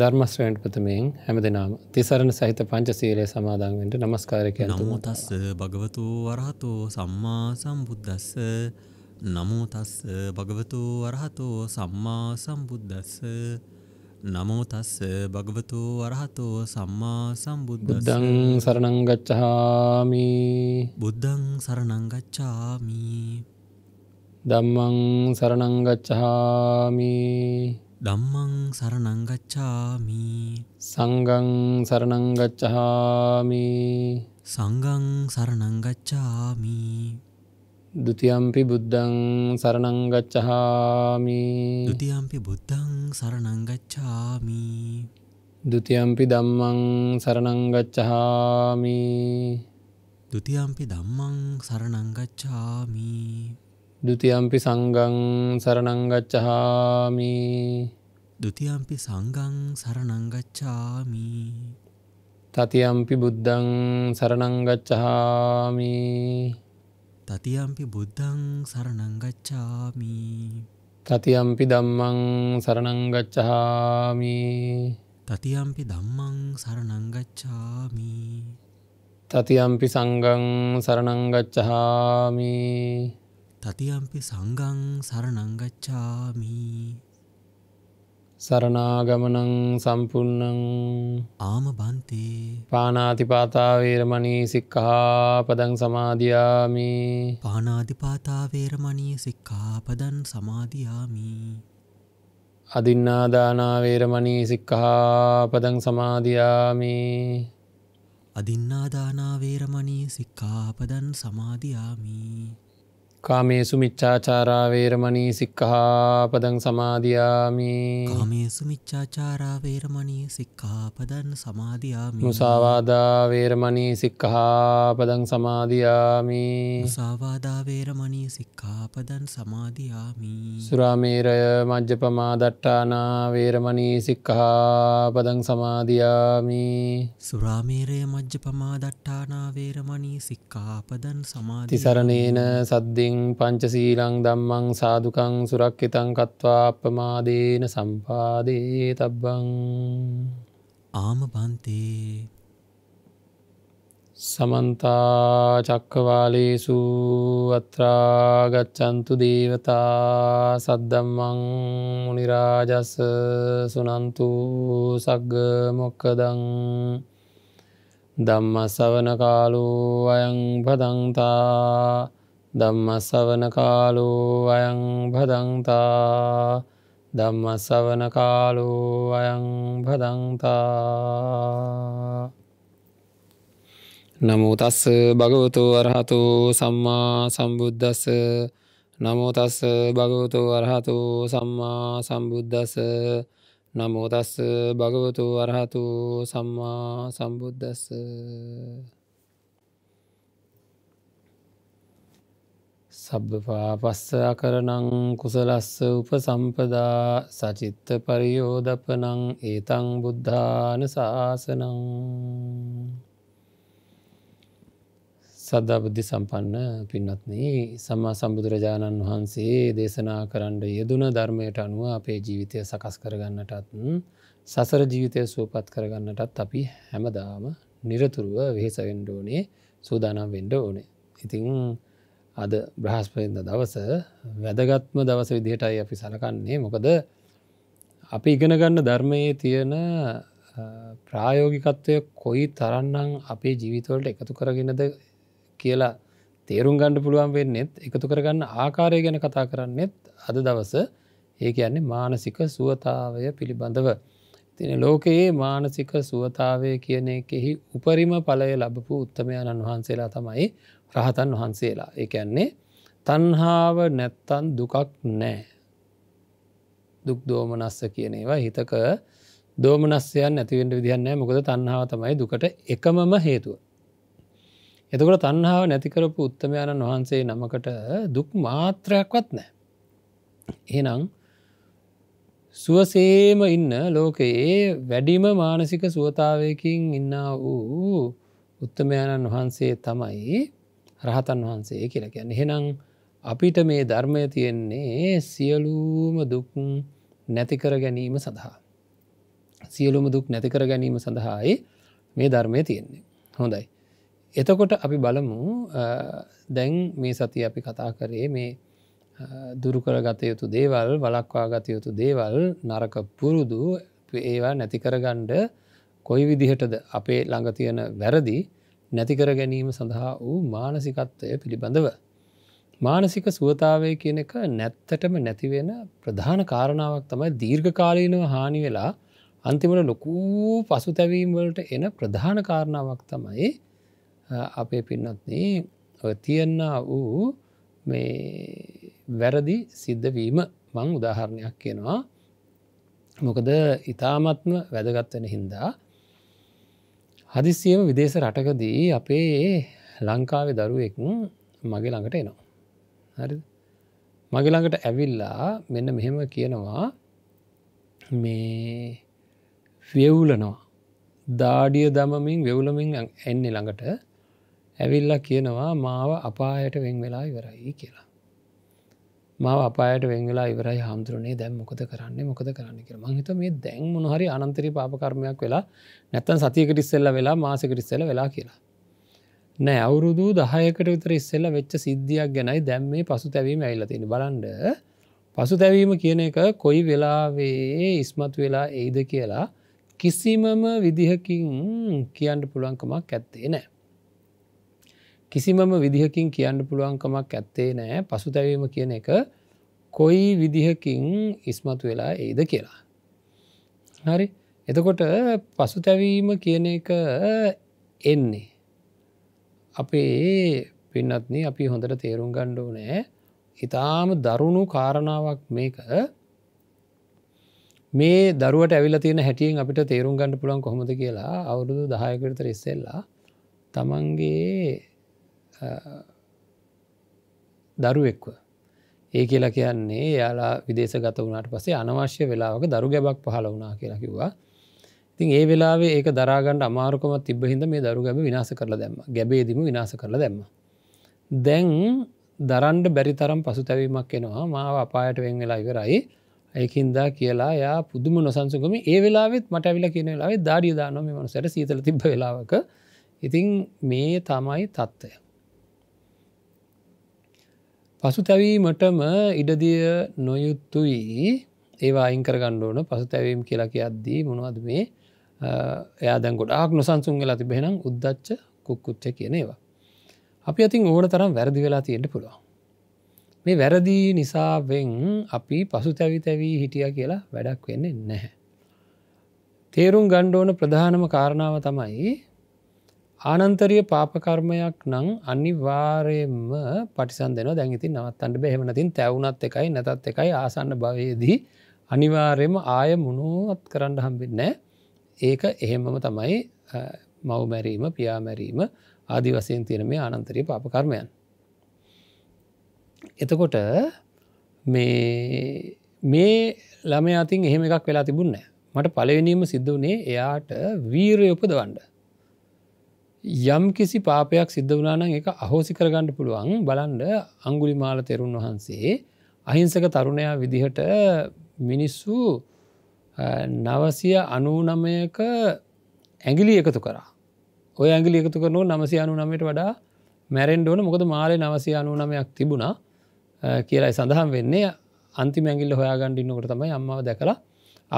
ධර්මශ්‍රයට ප්‍රථමයෙන් හැම දෙනාම තිසරණ සහිත පංචසීලය සමාදාන්වෙන්ට නමස්කාරක නමුතස්ස භගවතු වරහතෝ සම්මා සම්බුද්ධස්ස නමුතස්ස භගවතු වරහතෝ සම්මා සම්බුද්ධස්ස නමෝතස්ස භගවතු වරහතෝ සම්මා සම්බුද්ධං සරණංගච්චාමි බුද්ධං සරණංගච්චාමි දම්මං සරණංගච්චාමී දම්මං සරනංගච්ඡාමි සංගං සරනංගච්චහාමි සංගං සරනංගච්ඡාමි ဒ ුතියම්පි බුද්ධං සරනංගච්චහාමි ဒ ුතියම්පි බුද්ධං සරනංගච්ඡාමි ဒ ුතියම්පි ධම්මං සරනංගච්චහාමි ဒ ුතියම්පි ධම්මං සරනංගච්ඡාමි දුතියම්පි සංගං සරනංගච්චහාමි දුතියම්පි සංගං සරනංගච්චාමි තතියම්පි බුද්ධං සරනංගච්චහාමි තතියම්පි බුද්ධං සරනංගච්චාමි තතියම්පි දම්මං සරනංගච්චහාමි තතියම්පි දම්මං සරනංගච්චාමි තතියම්පි සංගං සරනංගච්චහාමි තතියම්පි සංගං සරණංගච්ඡාමි සරනාගමනං සම්පන්නං ආම බන්තේ පානාතිපාතාවේරමණී සික්කහා පදං සමාධයාමි පානාධිපාතාවේරමණී සික්කාපදන් සමාධයාමි අදින්නාදානාවේරමණී සික්කහා පදං සමාධයාමි අදින්නාදානාවේරමණී සික්කාපදන් සමාධයාමි කාමේසු මිච්චාචාරාවේරමණී සික්කහාපදං සමාධයාමි කාමේසු මිච්චාචාරාවේරමණී සික්කාපදන් සමාධයාමි මුසාවාදාවේරමණී සික්කහාපදං සමාධයාමි සාවාදාවේරමණී සික්කාපදන් සමාධයාමි සුරාමේරය මජ්්‍ය පමාදට්ටානාවේරමණී සික්කහාපදං සමාධයාමි සුරාමේරය මජ්්‍ය පමාදට්ටානාවේරමණී සික්කාපදන් සමාධිසරණේන සද්ධින් සතිං පංචසීලං දම්මං සාදුකං සුරක්කිතං කත්වා අපමාදේන සම්පාදයේ තබ්බං ආම පන්තේ සමන්තා චක්කවාලේසු අත්‍රාගච්චන්තු දේවතා සද්දම්මං මනිරාජස සුනන්තු සග්ග මොක්කදං දම්ම සවන කාලු අයං පදන්තා ධම්මස්සවන කාලෝ අයං භදන්තා ධම්මස්සවන කාලෝ අයං භදන්තා නමුතස්ස භගවතු වරහතු සම්මා සම්බුද්ධස නමුතස්ස භගවතු වරහතු සම්මා සම්බුද්ධස නමුතස්ස භගවතු වරහතු සම්මා සම්බුද්ධස සබ්බ පාපස්සයා කරනං කුසලස්ස උප සම්පදා සචිත්ත පරියෝදපනං ඒතං බුද්ධාන ශාසනං සද්ධබුද්ධි සම්පන්න පින්නත්න සම්මා සම්බුදුරජාණන් වහන්සේ දේශනා කරන්න යෙදුන ධර්මයට අනුව අපේ ජීවිතය සකස් කරගන්නටත් සසර ජීවිතය සූපත් කරගන්නටත් අපි හැමදාම නිරතුරුව වෙහෙසවෙන්ඩ ඕනේ සූදානම් වෙන්ඩ ඕනේ. ඉතිං අද බ්‍රහස්පතින්ද දවස වැදගත්ම දවස විදිහටයි අපි සලකන්නේ මොකද අපි ඉගෙන ගන්න ධර්මයේ තියෙන ප්‍රායෝගිකත්වය කොයි තරන්නම් අපේ ජීවිතවලට එකතු කරගෙනද කියලා තේරුම් ගණඩ පුළුවන් වෙන්නෙත් එකතු කරගන්න ආකාරය ගැන කතා කරන්නෙත් අද දවස ඒ කියන්නේ මානසික සුවතාවය පිළිබඳව තින ලෝකයේ මානසික සුවතාවය කියන එකෙහි උපරිම පලය ලබපු උත්තමයණන් වහන්සේලා තමයි රහතන් වහන්සේලා එකන්නේ තන්හාාව නැත්තන් දුකක් නෑ දුක් දෝමනස්ස කියන ඒවා හිතක දෝමනස්යන් නැතිවෙන්ට විදිහන්නෑ මොකද තන්හාාව තමයි දුකට එකමම හේතුව. එතකොට තන්හාාව නැතිකරපු උත්තමයණන් වහන්සේ නමකට දුක් මාත්‍රයක්වත් නෑ. එනම් සුවසේම ඉන්න ලෝකයේ වැඩිම මානසික සුවතාවයකින් ඉන්න වූ උත්තමයණන් වහන්සේ තමයි රහතන් වහන්සේ කියලා ගැන හෙනම් අපිට මේ ධර්මය තියෙන්නේ සියලූම දුකුන් නැතිකර ගැනීම සඳහා. සියලුම දුක් නැතිකර ගැනීම සඳහායි මේ ධර්මය තියෙන්නේ. හොඳයි. එතකොට අපි බලමු දැන් මේ සති අපි කතා කරේ මේ දුරුකර ගතයුතු දේවල් වලක්වා ගතයුතු දේවල් නරක පුරුදු ඒවා නැතිකරගණ්ඩ කොයි විදිහටද අපේ ළඟතියන වැරදි නැතිකර ගැනීම සඳහා වූ මානසිකත්වය පිළිබඳව. මානසික සුවතාවය කියන එක නැත්තටම නැතිවෙන ප්‍රධාන කාරණාවක් තමයි දීර්ඝකාලීනව හානි වෙලා අන්තිමට ලොකූ පසු තැවීම්වලට එන ප්‍රධාන කාරණාවක් තමයි අපේ පින්නත්න ඔය තියෙන්න වූ මේ වැරදි සිද්ධවීම මං උදාහරණයක් කියනවා මොකද ඉතාමත්ම වැදගත්වෙන හින්දා හදිසියම විදේශ රටකදී අපේ ලංකාවේ දරුවෙක් මගේ ළඟට එනවා. හරි මගේ ළඟට ඇවිල්ලා මෙන්න මෙහෙම කියනවා මේ වෙව්ලනවා. දාඩිය දමමින් වෙවුලමින් එන්නේ ළඟට ඇවිල්ලා කියනවා මාව අපායට වෙන් වෙලා ඉවරයි කියලා. මාව අපායට වෙංගලා ඉවරයි හාමුදුරනේ දැම් මොකද කරන්නේ මොකද කරන්න කර මහිත මේ දැන් මොනහරි අනන්තරි පාපකර්මයක් වෙලා නැත්තන් සතියකටිස්සෙල්ල වෙලා මාසකටිස්සල වෙලා කියලා. නෑ අවුරුදු දහයකට විතර ඉස්සෙල්ල වෙච්ච සිද්ධියක් ගැනයි දැම් මේ පසු තැවීම ඇල්ලතින බලන්ඩ පසු තැවීම කියන එක කොයි වෙලාවේ ඉස්මතු වෙලා එයිද කියලා කිසිමම විදිහකින් කියන්න පුළුවන්කමක් ඇත්තේ නෑ. කිසිමම විදිහකින් කියන්න පුළුවන්කමක් ඇත්තේ නෑ පසු තැවීම කියන එක කොයි විදිහකින් ඉස්මතු වෙලා ඒද කියලා. හරි එතකොට පසු තැවීම කියන එක එන්නේ. අපේ පින්නත්න අපි හොඳට තේරුම් ගණ්ඩෝ නෑ ඉතාම දරුණු කාරණාවක් මේක මේ දරුවට ඇවිල තියෙන හැටියෙන් අපිට තේරුම් ගණඩ පුළන් කොහොමද කියලා අවුරුදු දහයකරතර ඉස්සෙල්ලා තමන්ගේ දරුවෙක්ව ඒ කියලා කියන්නේ යාලා විදේශ ගත වුණට පසේ අනවශ්‍ය වෙලාවක දරු ගැබක් පහල වුණා කියලා කිව්වා ඉතින් ඒ වෙලාවේ ඒක දරාගන්න අමාරුකම තිබ හිද මේ දරු ගැබ විනාස කරලා දැම්ම ගැබේදිම විනාස කරලා දැම්ම දැන් දරන්ඩ බැරි තරම් පසු තැවීමක් එෙනවා මාව අපායට වෙන් වෙලා ඉවරයි ඒකින්දා කියලා යා පුදුම නොසංසුකම ඒ වෙලාවෙත් මට ඇවිල කියන වෙලාවෙ දාඩිය දානොම මනුසට සීතල තිබ වෙලාවක ඉතින් මේ තමයි තත්ත්වය පසු තැවීමටම ඉඩදිය නොයුත්තුයි ඒවා අයිංකර ගණ්ඩුවන පසු තැවීම් කියලා කියද්දී මොනවද මේ එයාදැන් ගොඩක් නොසන්සුන් වෙලා තිබෙනම් උද්දච්ච කුක්කුච්ච කියනේවා. අපි අතින් ඕන තරම් වැරදි වෙලා තියෙන්ට පුළුවන්. මේ වැරදිී නිසාවෙන් අපි පසු තැවි තැවී හිටිය කියලා වැඩක් වෙන්නේ නැහැ. තේරුම් ගණ්ඩෝන ප්‍රධානම කාරණාව තමයි ආනන්තරිය පාපකර්මයක් නං අනිවාරයෙන්ම පටිසන් දෙෙන දැගිති නවත්තන්ට බැහමනතින් තැවුණත් එකයි නැතත් එකයි ආසන්න භවයේදී අනිවාර්යම ආය මුණුවත් කරන්න හම්බින්නෑ ඒක එහෙමම තමයි මවමැරීම පියාමැරීම ආදි වසයෙන් තියෙන මේ ආනන්තරිය පාපකර්මයන්. එතකොට මේ මේ ළම අතින් එහෙම එකක් වෙලා තිබුන්න මට පලවෙනීම සිද්ධ වනේ එයාට වීරයඋපද වන්ඩ යම් කිසි පාපයක් සිද්ධ වනාන එක අහෝසි කරගණඩ පුළුවන් බලන්ඩ අංගුලි මාල තෙරුන් වහන්සේ අහිංසක තරුණයා විදිහට මිනිස්සු නවසය අනූනමයක ඇගිලි එකතු කරා ඔය ඇගිලි එකතු කරනු නමසි අනු නමට වඩා මැරෙන්ඩෝන මොකද මාලය නවසය අනු නමයක් තිබුණා කියලායි සඳහන් වෙන්නේ අන්ති මැගිල්ල හොයාගණ්ඩින්නකට තමයි අම්මව දැකලා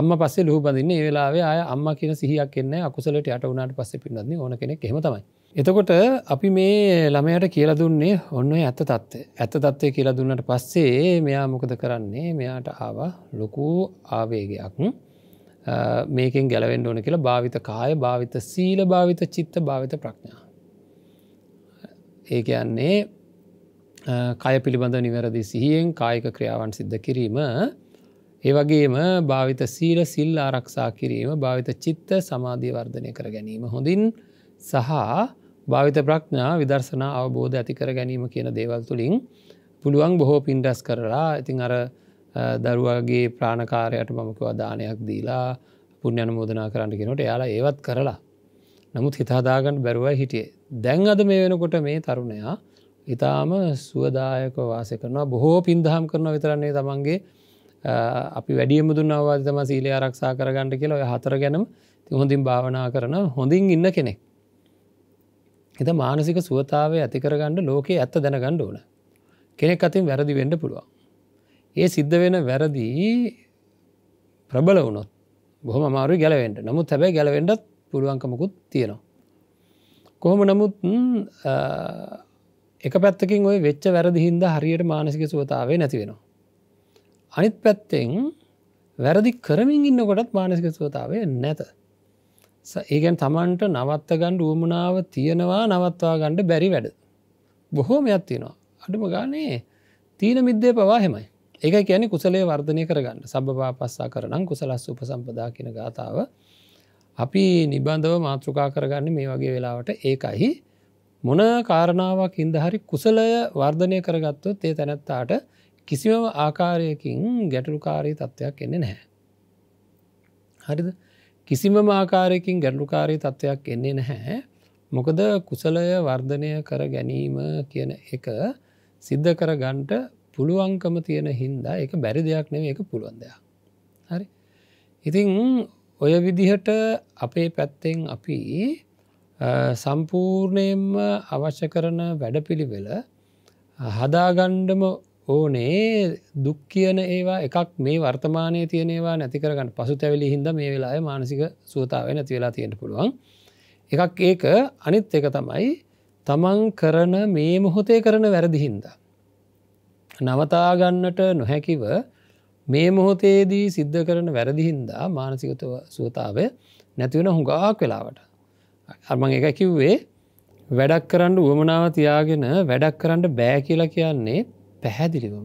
අම්ම පස්සේ ලහ බඳන්න ඒ වෙලාවේ අය අම්ම කියන සිහියක් එන්න අකුසලට යට වුණට පස්ස පින්නන්නේ ඕන කෙනෙ හෙමතමයි. එතකොට අපි මේ ළමයට කියලා දුන්නේ ඔන්න ඇත්ත තත්ත්ය ඇත්ත තත්ත්වය කියලා දුන්නට පස්සේ මෙයා මොකද කරන්නේ මෙයාට ආවා ලොකු ආවේගයක් මේකෙන් ගැලවෙන්ඩ ඕන කියලා භාවිත කාය භාවිත සීල භාවිත චිත්ත භාවිත ප්‍රඥා. ඒක යන්නේ කය පිළිබඳ නිවැරදි සිහියෙන් කායික ක්‍රියාවන් සිද්ධ කිරීම ඒවගේම භාවිත සීල සිල් ආරක්ෂා කිරීම භාවිත චිත්ත සමාධීවර්ධනය කර ගැනීම හොඳින් සහ භාවිත ප්‍රඥා විදර්ශනා අවබෝධ ඇතිකර ගැනීම කියන දේවල් තුළින් පුළුවන් බොහෝ පින්ඩස් කරලා ඉතිං අර දරුවගේ ප්‍රාණකාරයට මමකව දානයක් දීලා පුුණ්‍යන මෝදනා කරන්න කෙනට යාලා ඒවත් කරලා නමුත් හිතාදාගන්න බැරුව හිටියේ දැන් අද මේ වෙනකොට මේ තරුණයා ඉතාම සුවදායක වාසය කරනවා බොහෝ පින්දහම් කරන විතරන්නේ තමන්ගේ අපි වැඩියම දුන්න අවවාදම සීලය ආරක්ෂා කරගන්නට කියලා ඔය හතර ගැනම් හොඳින් භාවනා කරන හොඳින් ඉන්න කෙනෙක්. එත මානසික සුවතාව ඇතිකරගන්න ලෝකයේ ඇත්ත දැනගණ්ඩ ඕන. කෙනෙක් අතින් වැරදි වෙන්ඩ පුළුවන්. ඒ සිද්ධ වෙන වැරදි ප්‍රබල වුණොත් බොහම මාරු ගැලවෙන්ට නමුත් හැබැයි ගැලවෙන්ඩත් පුළුවන්කමකුත් තියෙනවා. කොහොම නමුත් එක පැත්තකින් ඔය වෙච්ච වැරදිහින්ද හරියට මානසික සුවතාවේ නැතිවෙනවා. අනිත් පැත්තෙන් වැරදි කරමින් ඉන්නකොටත් මානසික සුවතාවය නැත. ඒගැන් තමන්ට නවත්ත ගණ්ඩ ුවමනාව තියෙනවා නවත්වා ගණ්ඩ බැරි වැඩ. බොහෝමයක් තියෙනවා. අඩුම ගානේ තීන මිද්දේ පවාහෙමයි. ඒක කියැනි කුසලේ වර්ධනය කරගන්න සබපා පස්සා කරනම් කුසලස් උපසම්පදා කියන ගාථාව අපි නිබන්ධව මාතෘකා කරගන්න මේ වගේ වෙලාවට ඒකයි මොන කාරණාවක් ඉන්දහරි කුසලය වර්ධනය කරගත්තු තේ තැනැත්තාට කිසිම ආකාරයකින් ගැටලුකාරී තත්ත්වයක් එන්නේ නැහැ. හරිද කිසිම ආකාරයකින් ගැටලුකාරී තත්ත්වයක් එන්නේ නැහැ මොකද කුසලය වර්ධනය කර ගැනීම කියන එක සිද්ධ කර ගන්ට පුළුවන්කම තියෙන හින්දා එක බැරි දෙයක් නෙව එක පුළුවන් දෙයක් හරි ඉතිං ඔය විදිහට අපේ පැත්තෙන් අපි සම්පූර්ණයෙන්ම අවශ්‍ය කරන වැඩපිළිවෙල හදාගණ්ඩම ඕනේ දුක් කියන ඒවා එකක් මේ වර්තමානය තියනවා නැතිකරගන්න පසු තැවලි හිද මේ වෙලාය මානසික සුවතාව නැති වෙලා තියෙන පුළුවන් එකක් ඒක අනිත් එක තමයි තමන් කරන මේ මොහොතේ කරන වැරදිහින්ද. නවතාගන්නට නොහැකිව මේ මොහොතේදී සිද්ධ කරන වැරදිහින්දා මානසිකතව සුවතාවය නැතිවෙන හුඟාක් වෙලාවට. අර්මං එක කිව්වේ වැඩක් කරන්න උවමනාව තියාගෙන වැඩක් කරන්න බෑ කියලා කියන්නේ පැහැදිලිවම.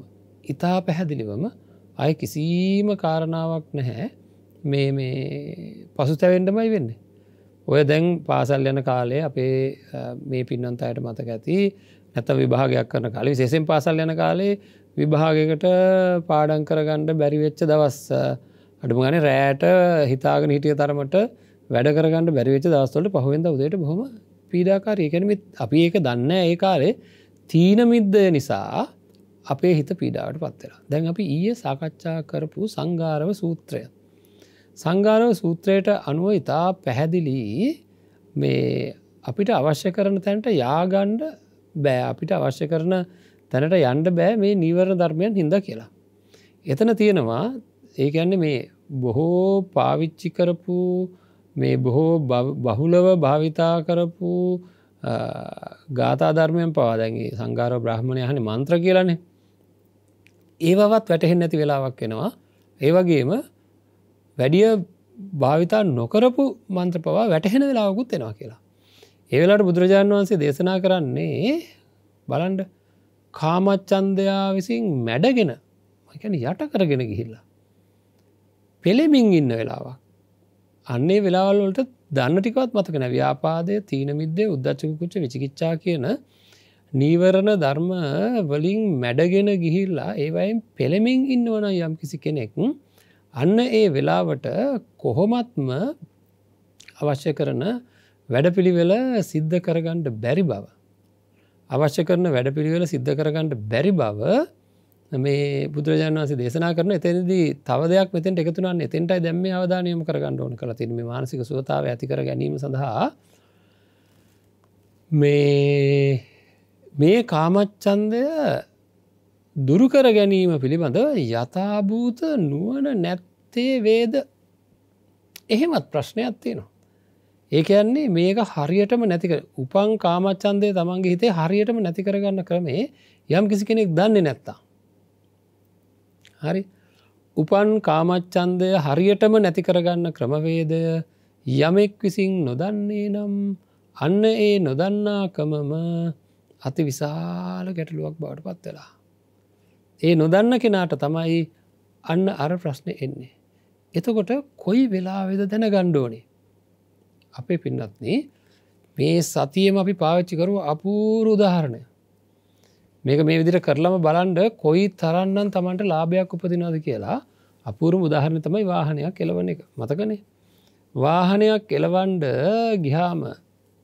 ඉතා පැහැදිලිවම අය කිසීම කාරණාවක් නැහැ මේ මේ පසු තැවෙන්ඩමයි වෙන්න. ඔය දැන් පාසල් යන කාලේ අපේ මේ පින්නන්ත අයට මතක ඇති නැත විභාගයක් කරන කාලේ සේසෙන් පාසල් යන කාලේ විභාගකට පාඩන් කරගණ්ඩ බැරිවෙච්ච දවස් අඩුම ගනි රෑට හිතාගෙන හිටිය තරමට වැඩ කරගන්න බැරිවෙච්ච දවස්වලට පහුවෙන්ද උදේට බොහොම පීඩාකාරයකනමත් අපි ඒක දන්න ඒ කාලේ තීනමිද්දය නිසා අපේ හිත පීඩාවට පත්වෙලා දැන් අපි ඊය සාකච්ඡා කරපු සංගාරව සූත්‍රය සංගාරව සූත්‍රයට අනුව ඉතා පැහැදිලි මේ අපිට අවශ්‍ය කරන තැන්ට යාගණ්ඩ බෑ අපිට අවශ්‍ය කරන තැනට යන්ඩ බෑ මේ නීවරණ ධර්මයන් හිද කියලා. එතන තියෙනවා ඒකන්නේ මේ බොහෝ පාවිච්චි කරපු මේ බොහෝ බහුලව භාවිතා කරපු ගාතා ධර්මයන් පවාදැගේ සංගාර බ්‍රහ්මණය හනි මන්ත්‍ර කියලනේ ඒවත් වැටහෙන් නැති වෙලාවක් වෙනවා ඒවගේම වැඩිය භාවිතා නොකරපු මන්ත්‍ර පවා වැටහෙන වෙලාවකුත් එෙනවා කියලා. ඒවෙලාට බුදුරජාණන් වහන්සේ දේශනා කරන්නේ බලන්ඩ කාමච්චන්දයා විසින් මැඩගෙන මකැන යට කරගෙන ගිහිල්ලා. පෙළෙමින් ඉන්න වෙලාවක්. අන්නේ වෙලාවල්වලට දන්න ටිකවත් මතකන ව්‍යාපාදය තීන මිද්දේ උද්දච්චකුච්ච විචිකිච්චා කියන නීවරණ ධර්ම වලින් මැඩගෙන ගිහිල්ලා ඒවයින් පෙළෙමින් ඉන්නවන යම් කිසි කෙනෙක් අන්න ඒ වෙලාවට කොහොමත්ම අවශ්‍ය කරන වැඩපිළිවෙල සිද්ධ කරගන්නට බැරි බව. අවශ්‍ය කරන වැඩපිළිවෙල සිද්ධ කරගන්නට බැරි බව මේ බුදුරජාණන් වන්සේ දේශනා කරන එතනදී තව දෙයක් මෙතෙන්ට එකතුනන් එතෙන්ටයි දැම්ම අවධානයම කරගන්න ඕන කළ තින් මේ මානසික සුවතාව ඇතිකර ගැනීම සඳහා මේ මේ කාමච්චන්දය දුරුකර ගැනීම පිළිබඳව යථභූත නුවන නැත්තේ වේද එහෙමත් ප්‍රශ්නයක් තියෙනවා. ඒකයන්නේ මේක හරියටම නැතික උපන් කාමච්චන්දය තමන්ගේ හිතේ හරියටම නැතිකරගන්න ක්‍රමේ යම් කිසි කෙනෙක් දන්නේ නැත්තා. හරි උපන් කාමච්චන්දය හරියටම නැතිකරගන්න ක්‍රමවේදය යමෙක් විසින් නොදන්නේ නම් අන්න ඒ නොදන්නාකමම අති විශාල ගැටලුවක් බවට පත් වෙලා. ඒ නොදන්න කෙනාට තමයි අන්න අර ප්‍රශ්න එන්නේ. එතකොට කොයි වෙලාවෙද දැන ගණ්ඩෝනේ. අපේ පින්නත්න මේ සතියම අපි පාවිච්චිකරු අපූරු උදාහරණය. මේක මේ විදිර කරලම බලන්ඩ කොයි තරන්නන් තමන්ට ලාභයක් උපදිනාද කියලා අපූරු උදාහරණ තමයි වාහනයක් එලවන එක මතකනේ. වාහනයක් එලවන්ඩ ගිහාම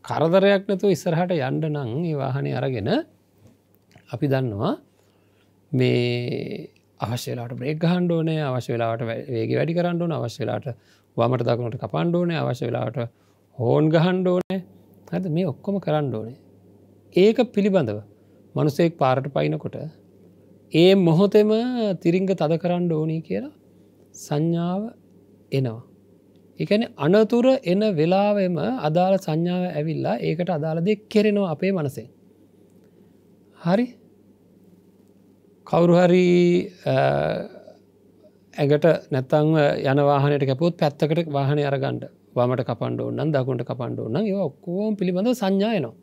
කරදරයක් නැතු ඉස්සරහට යන්ඩ නං වාහනය අරගෙන අපි දන්නවා මේ අවශ්‍යලාට බ්‍රේක් හන්ඩෝනේ අවශ්‍ය වෙලාට වේගේ වැඩි කරන්නඩුවන අවශ්‍යලාට වමට දකුණට කපන්්ඩෝනේ අවශ්‍ය වෙලාට හෝන් ගහන්ඩෝනේ ඇද මේ ඔක්කොම කරන්්ඩෝනේ. ඒක පිළිබඳව මනුසෙක් පාරට පයිනකොට ඒ මොහොතෙම තිරිංග තද කරන්න ඕනී කියලා සංඥාව එනවා. එකන අනතුර එන වෙලාවෙම අදාළ සංඥාව ඇවිල්ලා ඒකට අදාළ දෙ කෙරෙනවා අපේ මනසේ. හරි කවුරුහරි ඇඟට නැත්තං යන වාහනයට කැපොත් පැත්තකට වාහනය අරගණ්ඩ වමට කපන්ඩ ඕන්නන් දකුණට කපන්ඩ ඕන්න ඒ ඔක්කෝම් පිළිබඳ සංඥායනවා.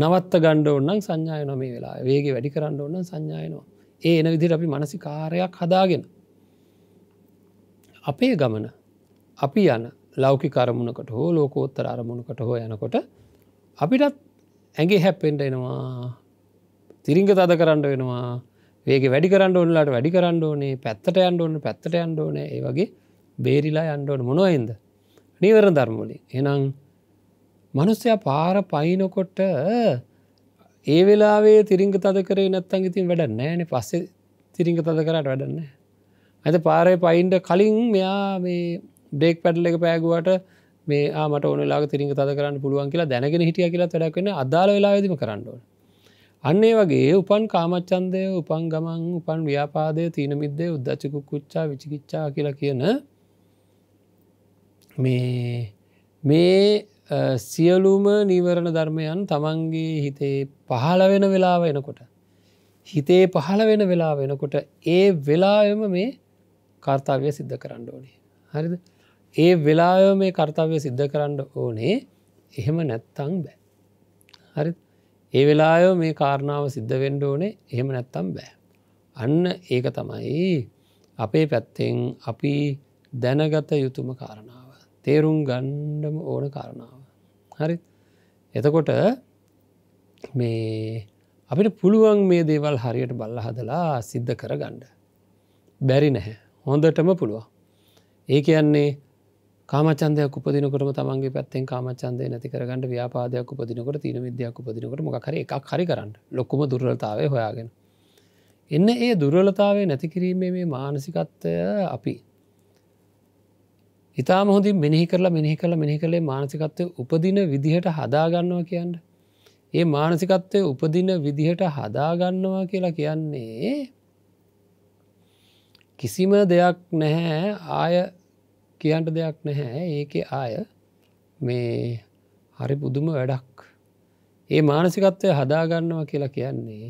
නවත්ත ගණ්ඩ ඔන්නන් සංඥාය නොමේ වෙලා වේගේ වැඩි කරන්න ඔන්න සංඥායනවා. ඒ එන විදිර අපි මනසි කාරයක් හදාගෙන. අපේ ගමන අපි යන ලෞකි කරමුණකට හෝ ලෝකෝත්තර අරමුණකට හෝ යනකොට අපිටත් ඇගේ හැප්පෙන්ට එනවා තිරිංග තද කරන්න වෙනවා ඒක වැඩි කරන්න ඕන්නලාට වැඩි කරන්න ඕනේ පැත්තට අන්ඩ ඕන්න පැත්තට අන්ඩ ඕන ඒ වගේ බේරිලා අන්ඩෝන මොනොයින්ද නීවර ධර්මෝලි එනම් මනුස්සයා පාර පයිනොකොට ඒ වෙලාවේ තිරිංග තද කරේ නැත්තන් ඉතින් වැඩ නෑන පස්සේ තිරිංග තද කරට වැඩන්න ඇත පාරය පයින්ට කලින් මෙයා මේ බේක් පැඩල එක පෑගුවට මේ ආමට ඕනලා තිරින් තද කරන්න පුළුවන් කියලා දැනගෙන හිටිය කියලා වැඩක්වෙන අදාළ වෙලාවෙදම කරන්නඩුවන් අන්නේ වගේ උපන් කාමච්චන්දය උපන් ගමන් උපන් ව්‍යාපාදය තියන මිද්දේ උද්දච්චකු කුච්චා විචිකිච්චා කියලා කියන මේ මේ සියලුම නීවරණ ධර්මයන් තමන්ගේ හිතේ පහළ වෙන වෙලා වෙනකොට. හිතේ පහළ වෙන වෙලා වෙනකොට ඒ වෙලාම මේ කාර්තාවය සිද්ධ කරන්න ඕනේ. හරිද? ඒ වෙලාය මේ කර්තාවය සිද්ධ කරන්න ඕනේ එහෙම නැත්තං බෑ. හරි ඒ වෙලාය මේ කාරණාව සිද්ධ වෙන්ඩ ඕනේ එහෙම නැත්තම් බෑ. අන්න ඒක තමයි අපේ පැත්තෙන් අපි දැනගත යුතුම කාරණාව. තේරුම් ගණ්ඩම ඕන කාරණාව. හරි එතකොට මේ අපිට පුළුවන් මේ දේවල් හරියට බල්ල හදලා සිද්ධ කර ගණ්ඩ. බැරි නැහැ හොඳටම පුළුවන්. ඒ කියන්නේ කාමචන්දයක් උපදිනකොටම තමන්ගේ පැත්තෙන් කාමචන්දය නැති කරගන්නට ව්‍යාපාදයක් උපදිනකොට තින විද්‍යයක් උපදිනකොට මොකර එකක් හරි කරන්න ලොකුම දුර්ලතාවය හොයාගෙන. එන්න ඒ දුර්වලතාවේ නැතිකිරීමේ මේ මානසිකත්වය අපි. ඉතා මුහොද මිනිහි කරලා මිනිහි කල මිනි කළේ මානසිකත්වය උපදින විදිහට හදාගන්නවා කියන්න. ඒ මානසිකත්වය උපදින විදිහට හදාගන්නවා කියලා කියන්නේ කිසිම දෙයක් නැහැ ආය කියන්ට දෙයක් නැහැ ඒකෙ ආය මේ හරි පුදුම වැඩක් ඒ මානසිකත්වය හදාගන්නවා කියලා කියන්නේ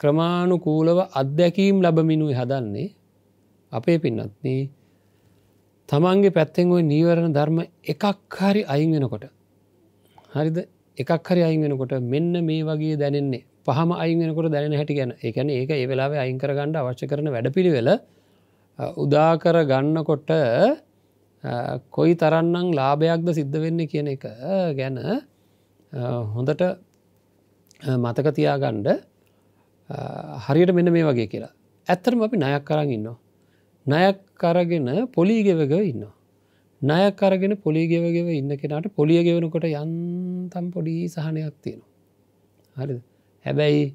ක්‍රමාණුකූලව අත්දැකීම් ලබමිනුයි හදන්නේ අපේ පින්නත්න තමන්ගේ පැත්තෙන් ඔය නීවරණ ධර්ම එකක් හරි අයින් වෙනකොට හරිද එකක් හරි අයින් වෙනකොට මෙන්න මේ වගේ දැනෙන්නේ පහම අයින් වෙනකොට දැන හැටි ගැන එකන ඒක ඒ වෙලාව අයින් කරගන්න අවශ්‍ය කරන වැඩපිළිවෙල උදාකර ගන්නකොට කොයි තරන්නම් ලාභයක්ද සිද්ධ වෙන්න කියන එක ගැන හොඳට මතක තියාගණ්ඩ හරියට මෙන්න මේ වගේ කියලා. ඇත්තරම අපි නයක් කරන්න ඉන්නවා. නයක් කරගෙන පොලිගෙවක ඉන්නවා. නයක් අරගෙන පොලිගෙවගෙව ඉන්න කෙනට පොලිය ගෙවනකොට යන්තම් පොඩි සහනයක් තියෙනවා. හරිද හැබැයි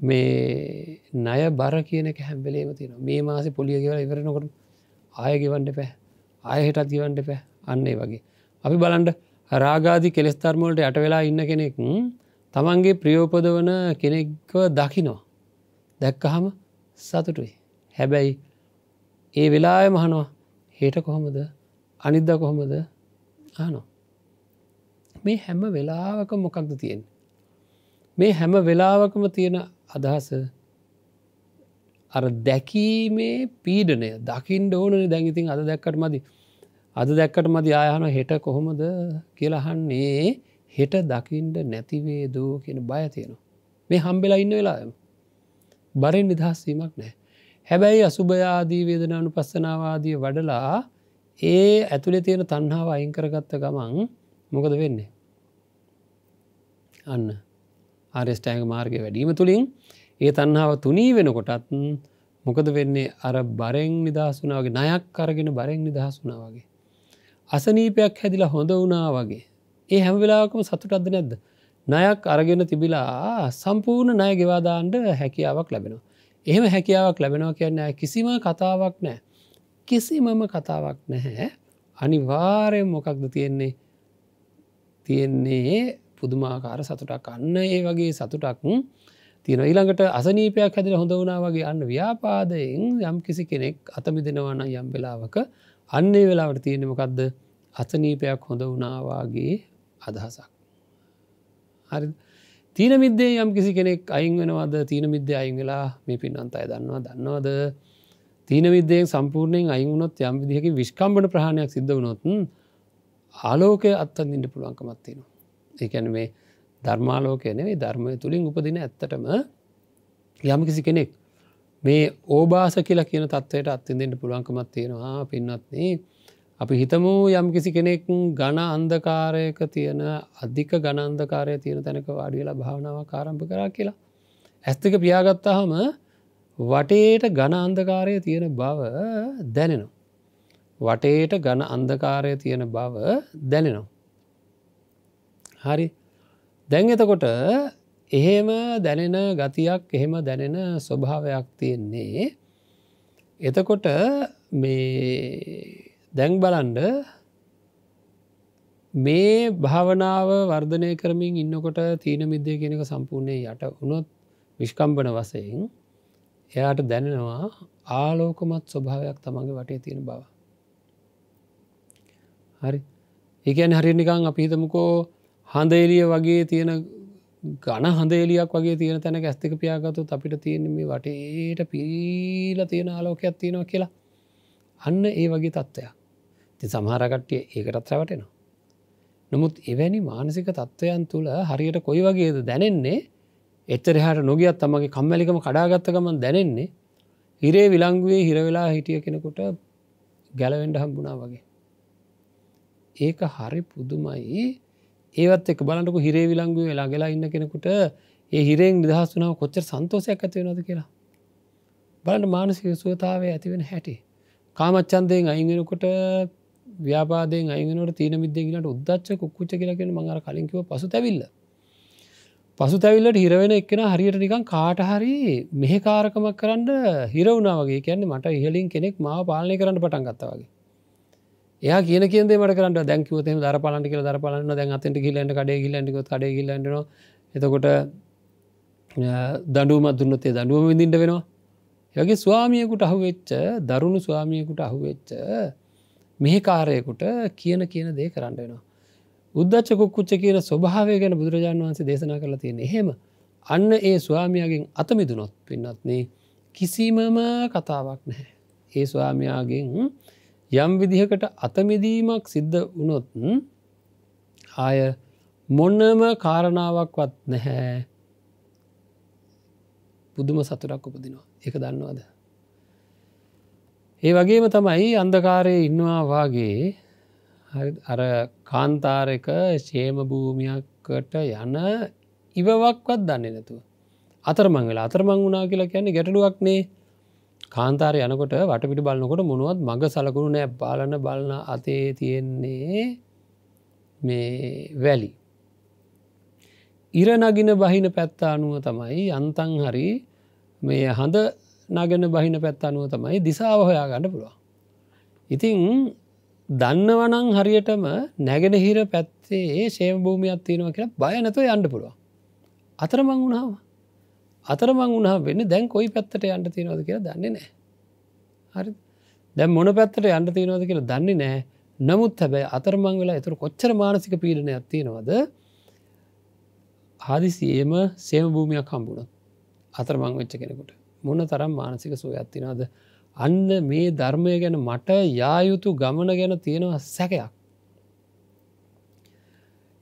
මේ නය බර කියනක හැම්බලේම තින මේ මාස පොලිය කියවල ඉවරනකොට ආය ගෙවන්ඩ පැහ ආය හිටත් ගෙවන්ඩ පැහ අන්නේ වගේ. අපි බලන්ඩ රාගාදි කෙස්තර්මෝලට යට වෙලා ඉන්න කෙනෙක් තමන්ගේ ප්‍රියෝපද වන කෙනෙක්ව දකිනෝ. දැක්කහම සතුටුයි. හැබැයි ඒ වෙලාය මහනවා හෙට කොහොමද අනිද්ද කොහොමද ආනෝ. මේ හැම වෙලාවක මොකක්ද තියෙන්. මේ හැම වෙලාවකම තියෙන අදහස අර දැකීමේ පීඩනය දකිින් ඕනන දැඟිතින් අද දැක්කට මදි අද දැක්කට මදි ආයහන හෙට කොහොමද කියලහන්නේ හෙට දකිින්ට නැතිවේදූ කියන බය තියෙනවා මේ හම්බෙලා ඉන්න වෙලාම බරෙන් නිදහස්සීමක් නෑ හැබැයි අසුභයාදී වේදනානු පස්සනාවාදිය වඩලා ඒ ඇතුළේ තියෙන තන්හාාව අයිංකරගත්ත ගමන් මොකද වෙන්නේ අන්න ආර්යෂ්ටෑග මාර්ගය වැඩීම තුළින් ඒ තන්නාව තුනී වෙනකොටත් මොකද වෙන්නේ අර බරෙන් නිදහසුනාවගේ නයක් අරගෙන බරෙන් නිදහසුනා වගේ. අසනීපයක් හැදිලා හොඳ වුනා වගේ. ඒ හැමවෙලාකම සතුටක්ද නැද්ද. නයක් අරගෙන තිබිලා සම්පූර්ණ නය ගෙවාදාන්ට හැකියාවක් ලැබෙනවා. එහෙම හැකියාවක් ලැබෙනවා කියන්න කිසිම කතාවක් නෑ. කිසිමම කතාවක් නැහැ අනිවාරයෙන් මොකක්ද තියෙන්නේ තියෙන්නේ පුදුමාකාර සතුටක් අන්න ඒ වගේ සතුටක් තියෙන ඊළඟට අසනීපයක් හැදිර හොඳ වනා වගේ අන්න ව්‍යාපාදයෙන් යම් කිසි කෙනෙක් අතමි දෙෙනවන යම් වෙලාවක අන්නේ වෙලාවට තියෙනමකක්ද අසනීපයක් හොඳ වනාවාගේ අදහසක්. හරි තීන මිද්දේ යම් කිසි කෙනෙක් අයින් වෙනවද තීන මිද්‍ය අයින් වෙලා මේ පින් අන්තය දන්නවා දන්නවද තීන විද්‍යෙන් සම්පූර්ණයෙන් අයිුනොත් යම් විදිහකි විශ්කම්බන ප්‍රහණයක් සිද්ධ වනොතුන් ආලෝකය අත්තන්දිට පුළුවන්කමත්තිනවා. එකැන මේ ධර්මාලෝකය නෙවේ ධර්මය තුළින් උපදින ඇත්තටම යමකිසි කෙනෙක් මේ ඕබාස කියලා කියන තත්වයට අත්තිදෙන්ට පුළුවන්කමත් තියෙනවා පින්නත්න්නේ අපි හිතමු යම් කිසි කෙනෙක් ගණ අන්දකාරයක තියෙන අධික ගණන්දකාරය තියෙන තැනක වාඩියලා භාවනාව කාරම්භ කරා කියලා. ඇස්තික පියාගත්තාහම වටේට ගණ අන්දකාරය තියෙන බව දැනෙනවා. වටේට ගණ අන්දකාරය තියෙන බව දැනෙනවා. හරි දැන් එතකොට එහෙම දැනෙන ගතියක් එහෙම දැනෙන ස්වභාවයක් තියෙන්නේ එතකොට මේ දැන් බලන්ඩ මේ භාවනාව වර්ධනය කරමින් ඉන්නකොට තීන මිද්‍යය කෙනෙක සම්පූර්ණය යට උනොත් විෂ්කම්බන වසයෙන් එයාට දැනෙනවා ආලෝකමත් ස්වභාවයක් තමන්ගේ වටේ තියෙන බව හරි ඒකන් හරි නිකං අපිහිතමකෝ හඳේලිය වගේ තියෙන ගණ හඳේලියක් වගේ තියෙන තැන ඇස්තික පියාගතු අපිට තියෙනම වටට පීල තියෙන ආලෝකයක් තියෙනවා කියලා අන්න ඒ වගේ තත්ත්වයක් ති සමහරකට්ටිය ඒකටත් රැවටෙනවා. නමුත් එවැනි මානසික තත්ත්වයන් තුළ හරියට කොයි වගේද දැනෙන්නේ එච්චරහට නොගියත් තමගේ කම්මැලිකම කඩාගත්තකමන් දැනෙන්නේ හිරේ විලංගුවේ හිරවෙලා හිටිය කෙනෙකුට ගැලවෙන්ඩ හම්බුණා වගේ. ඒක හරි පුදුමයි ඒවත් එක බලන්නක හිරේ විලංගුවේ ලාගෙලා ඉන්න කෙනෙකුට ඒ හිරෙන් නිදහස් වනාව කොච්චර සන්තෝසයක් ඇතිවෙනද කියලා බලට මානසික සුවතාවේ ඇතිවෙන හැටි කාමච්චන්දයෙන් අයිගෙනකොට ව්‍යාපාදෙන් අයිගනට තීන මිදදිගලට උද්දච්ච කුච්ච කියලගෙන මඟර කලින්කිව පසු තැවිල්ල පසු තැවිල්ලට හිරවෙන එක්ෙන හරියට නිකං කාට හරි මෙහෙකාරකමක් කරන්න හිරවුණාවගේ කියන්නේ මට ඉහලින් කෙනෙක් මාව පාලනය කරන්න පටන් ගත්තවගේ ඒ කියන කියද මට දැකවත දර පලන්ටික දර පලන්න දැන් අතට ගිලට කඩේ ගිලටික කඩේ ගිලටන එතකොට දඩුවමත් දුන්නත්තේ දඩුවම විඳින්ට වෙනවා යගේ ස්වාමියකුට අහුවෙච්ච දරුණු ස්වාමියකුට අහුවෙච්ච මෙහිකාරයකුට කියන කියන දේ කරන්න වෙනවා උද්දච්ච කුක්කුච්ච කියන ස්වභාවය ගැන බුදුරජාණන් වන්සේ දේශනා කරලා තියෙන එහෙම අන්න ඒ ස්වාමියගෙන් අතමිදුනොත් පින්නත්නේ කිසිමම කතාවක් නැහැ ඒ ස්වාමයාගෙන් යම් විදිහකට අතමිදීමක් සිද්ධ වනොත්න් ආය මොන්නම කාරණාවක්වත් නැහැ පුදුම සතුරක් උපදිනවා එක දන්නවාද. ඒ වගේම තමයි අන්දකාරය ඉන්නවා වගේ අර කාන්තාරක ශේම භූමයක්කට යන ඉවවක්වත් දන්නේ නැතුව. අතරමං වෙලා අතරමං වුනා කියලා කියන්නේ ගැටලුවක්නේ කාන්තාර යනකොට වටපිට බලන්නකොට මොනුවත් මඟ සලකුණු නෑ බලන්න බලන අතේ තියෙන්නේ මේ වැලි. ඉර නගින බහින පැත්ත අනුව තමයි අන්තන් හරි මේ හඳ නගෙන බහින පැත් අනුව තමයි දිසාව හොයා ගන්න පුළුවන්. ඉතිං දන්නවනං හරියටම නැගෙනහිර පැත්තේ ශේම භූමියත් තියෙනවා කියලා බය නැතුව යන්න පුළුවන්. අතරමං වුණාව. අතරමං උහ වෙන්න දැන් කොයි පැත්තට යන්න තියෙනවද කියලා දන්නේ නෑ හරි දැ මොන පැත්තට යන්න තියෙනවද කියලා දන්නේ නෑ නමුත් හැබැයි අතරමං වෙලා එතුර කොච්චර මානසික පීඩන ඇතිනවද හදිසියේම සේම භූමයක් හම්බුණොත් අතරමං වෙච්ච කෙනෙකුට මොන තරම් මානසික සුව ඇත්තිනවද අන්න මේ ධර්මය ගැන මට යායුතු ගමන ගැන තියෙනවා සැකයක්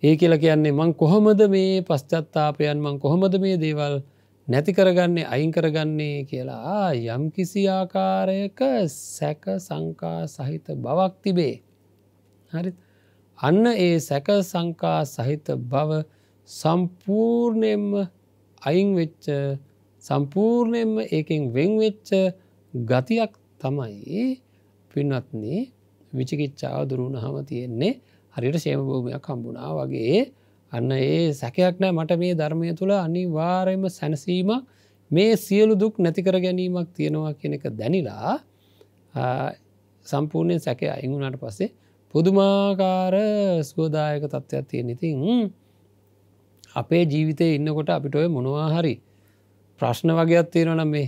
ඒ කියල කියන්නේ මං කොහොමද මේ පස්්චත්තාපයන් මං කොහොමද මේ දේවල් නැති කරගන්නේ අයින් කරගන්නේ කියලා යම් කිසි ආකාරයක සැක සංකා සහිත බවක් තිබේ. හරි අන්න ඒ සැක සංකා සහිත බව සම්පූර්ණයෙන්ම අයිංවෙච්ච සම්පූර්ණයෙන්ම ඒකින් වෙංවෙච්ච ගතියක් තමයි පින්නත්න්නේ විචිකිච්චාව දුරුණ හම තියෙන්නේ හරිට සේම භූමයක් හම්බුණා වගේ අන්න ඒ සැකයක් නෑ මට මේ ධර්මය තුළ අනිවාරයම සැනසීම මේ සියලු දුක් නැතිකර ගැනීමක් තියෙනවා කෙනෙක දැනිලා සම්පූර්ණයෙන් සැකය අයිගුණට පස්සේ පුදුමාකාර ස්කෝදායක තත්ත්වයක් තියෙන ඉතින් අපේ ජීවිතය ඉන්නකොට අපිට ඔය මොනවා හරි ප්‍රශ්න වගේත් තියෙනන මේ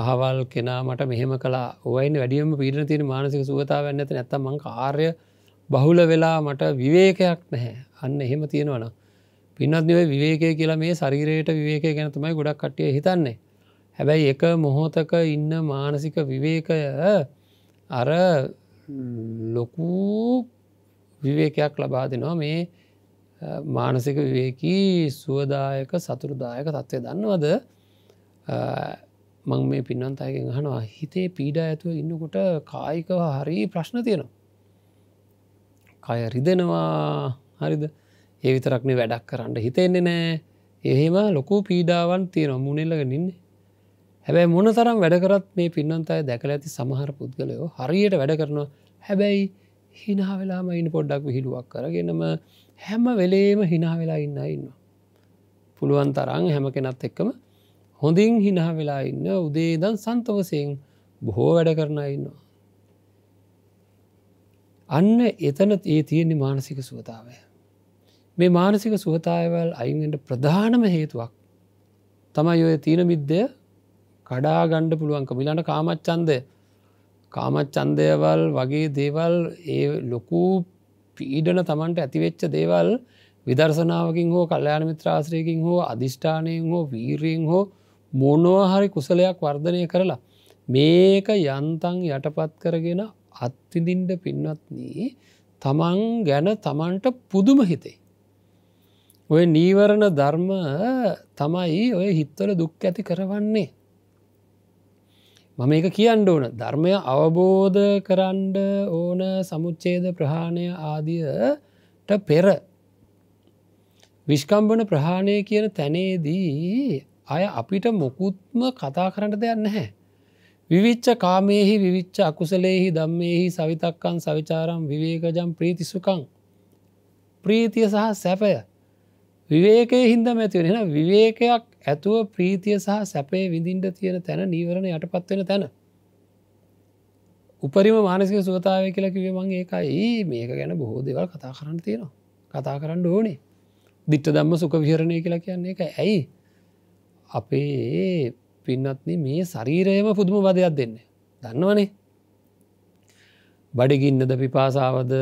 අහවල් කෙනා මට මෙහෙම කලා ඔවයින් වැඩියම පීරණ තියෙන මානසික සුවතාව ඇන්නත නැත්තමං කාර්ය බහුල වෙලා මට විවේකයක් නැහැ අන්න එහෙම තියෙනවන පින්නත්නවේ විවේකය කියලා මේ ශරීරයට විවේකය ගැන තමයි ගොඩක් කට්ටිය හිතන්නේ හැබැයි එක මොහොතක ඉන්න මානසික විවේකය අර ලොකු විවේකයක් ලබා දෙනවා මේ මානසික විවේකී සුවදායක සතුරුදායක තත්ත්වය දන්නවද මං මේ පින්නන්තයගෙන් හනවා හිතේ පීඩා ඇතුව ඉන්නකොට කායිකව හරි ප්‍රශ්න තියෙනවා කය රිදෙනවා හරිද ඒ විතරක්නේ වැඩක් කරන්න හිතෙන්නේ නෑ එහෙම ලොකු පීඩාවන් තියෙන මුණෙල්ලග නින්නේ හැබැයි මොන තරම් වැඩකරත් මේ පින්නන්ත අය දැකල ඇති සමහර පුද්ගලයෝ හරියට වැඩ කරනවා හැබැයි හිනා වෙලාම ඉන්න පොඩ්ඩක් විහිඩුවක් කරගෙනම හැම වෙලේම හිනා වෙලා ඉන්න ඉන්නවා පුළුවන් තරං හැම කෙනත් එක්කම හොඳින් හිනා වෙලා ඉන්න උදේදන් සන්තවසයෙන් බොහෝ වැඩ කරන ඉන්නවා අන්න එතන ඒ තියෙන්නේ මානසික සුවතාවය. මේ මානසික සුවතායවල් අයින්ට ප්‍රධානම හේතුවක් තමයි ඔය තීන මිද්දය කඩා ගණ්ඩ පුළුවන්ක මිලට කාමච්චන්දය කාමච්චන්දයවල් වගේ දේවල් ඒ ලොකු පීඩන තමන්ට ඇතිවෙච්ච දේවල් විදර්ශනාවකින් හෝ කල්්‍යයාන මිත්‍රාශ්‍රයකින් හෝ අධිෂ්ඨානයෙන් හෝ වීරීෙන් හෝ මොනෝහරි කුසලයක් වර්ධනය කරලා මේක යන්තන් යටපත් කරගෙන අත්විදින්ට පින්වත්නී තමන් ගැන තමන්ට පුදුම හිතේ. ඔය නීවරණ ධර්ම තමයි ඔය හිත්වල දුක් ඇති කරවන්නේ. මම එක කියන්න ඕන ධර්මය අවබෝධ කරන්ඩ ඕන සමුච්චේද ප්‍රහාණය ආදියට පෙර විශ්කම්බන ප්‍රහාණය කියන තැනේදී අය අපිට මොකුත්ම කතා කරට දෙයක් නැහැ. විවිච්ච කාමයෙහි විවිච්ච අකුසලෙහි දම්මෙහි සවිතක්කන් සවිචාරම් විවේකජම් ප්‍රීතිසුකං. ප්‍රීතිය සහ සැපය. විවේකය හින්ද මැතිවෙන විවේකයක් ඇතුව ප්‍රීතිය සහ සැපේ විඳින්ට තියෙන තැන නීවරණ යටපත්වෙන තැන. උපරිම මානසික සුවතාව කියලා කිවේ මං ඒකයි මේක ගැන බොහෝ දෙවල් කතා කරන්න තියෙනවා. කතා කරන්න ඕනේ. දිට්ට දම්ම සුක විහරණය කියලා කියන්නේ එක ඇයි. අපේ පින්නත්න මේ ශරීරයම පුදුම වදයක් දෙන්න දන්නවනේ බඩිගින්නද පිපාසාවද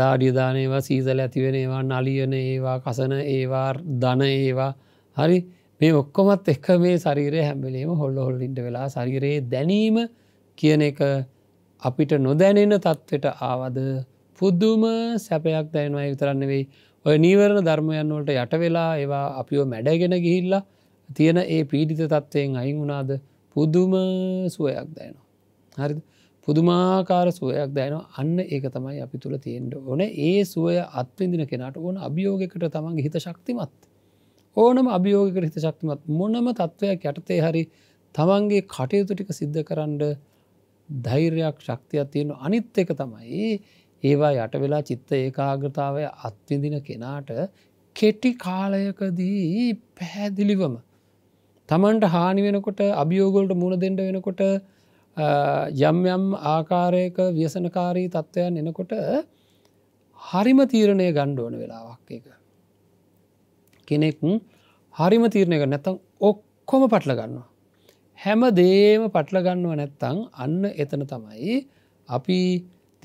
දාඩියදානේවා සීසල ඇතිවෙන ඒවා නලියන ඒවා කසන ඒවා දන ඒවා හරි මේ ඔක්කොමත් එක්ක මේ ශරීරය හැම්බලේම හොල්ල හොල්ලින්ට වෙලා ශරීරයේ දැනීම කියන එක අපිට නොදැනෙන තත්ත්වට ආවද පුද්දුම සැපයක් දැනවා විතරන්න වෙයි ඔය නීවරණ ධර්මයන් වලට යට වෙලා ඒවා අපිෝ මැඩගෙන ගිහිල්ලා තියෙන ඒ පීඩිත තත්ත්වයෙන් අයින් වුණාද පුදුම සුවයක් දැනවා. හරි පුදුමාකාර සුවයක් දැනවා අන්න ඒක තමයි අපි තුළ තියෙන්ට ඕන ඒ සුවය අත්විදින කෙනට ඕන අභියෝගකට තමන්ගේ හිත ශක්තිමත්. ඕනම අභියෝගකට හිත ශක්තිමත් මොනම තත්ත්වයක් යටතේ හරි තමන්ගේ කටයුතු ටික සිද්ධ කරන්න ධෛර්යක් ශක්තියක් තියෙන අනිත් එක තමයි ඒවා යට වෙලා චිත්ත ඒකාග්‍රතාවය අත්විදින කෙනාට කෙටි කාලයකදී පැහැදිලිවම තමන්ට හානි වෙනකොට අභියෝගොලට මුණ දෙෙන්ඩ වෙනකොට යම් යම් ආකාරයක ව්‍යසනකාරී තත්ත්වයන් එනකොට හරිම තීරණය ගණ්ඩෝන වෙලාවක් එක. කෙනෙක් හරිම තීරණයක නැතම් ඔක්කොම පටල ගන්නවා. හැම දේම පටල ගන්නව නැත්තං අන්න එතන තමයි අපි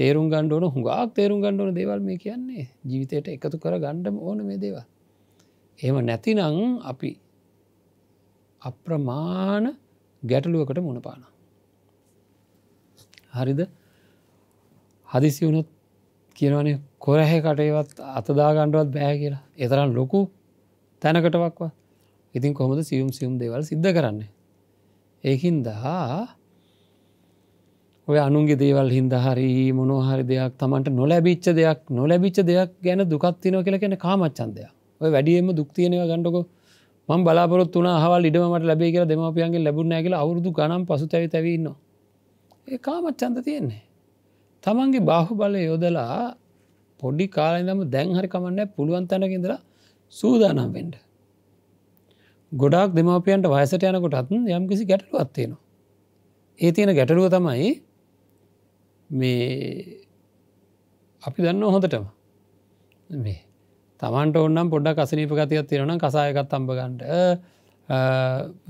තේරුම් ගණ්ඩෝන හුඟක් තේරුම් ගණ්ඩෝන දේවල් මේ කියන්නේ ජීවිතයට එකතු කර ගණ්ඩම ඕන මේ දේව. එහම නැතිනං අපි අප්‍රමාණ ගැටලුවකට මුණපාන. හරිද හදිසි වුණොත් කියනවනේ කොරහැ කටයවත් අතදාගණ්ඩුවත් බෑ කියලා එතරම් ලොකු තැනකටවක්වා ඉතින් කොහොමද සියුම් සියුම් දෙවල් සිද්ධ කරන්නේ. ඒහින්දා ඔය අනුන්ගේ දේවල් හින්ද හරි මොනෝහරි දෙයක් තමන්ට නොලැබිච්ච දෙයක් නොලැබිච්ච දෙයක් ගැන දුකත්තිනෝ කියල කියෙන කාමච්චන්දයක් ඔය වැඩියම දුක්තියනව ගණ්ඩකෝ මං බලාපොත් වන හවල් ඉඩමට ලැබේ කියලා දෙමපියන්ගේ ලැබුණ ඇගල අවුරදු ගනම් පසු තැවි තැවන්න ඒ කාමත් චන්ද තියෙන්නේ තමන්ගේ බාහු බල යොදලා පොඩි කාලදම දැන්හරි කමන්න පුළුවන් තැනකින්දලා සූදානම් වෙන්ඩ ගොඩක් දෙමපියන්ට වයසට යනකොටත් යම් කිසි ගැටලු අත්තියෙනවා ඒ තියෙන ගැටලුව තමයි මේ අපි දන්න හොඳටම මේ තමන්ට ඔන්නම් පොඩ්ඩක් අසනීප ගතියක් තියෙනන කසායකත් අම්බගන්ඩ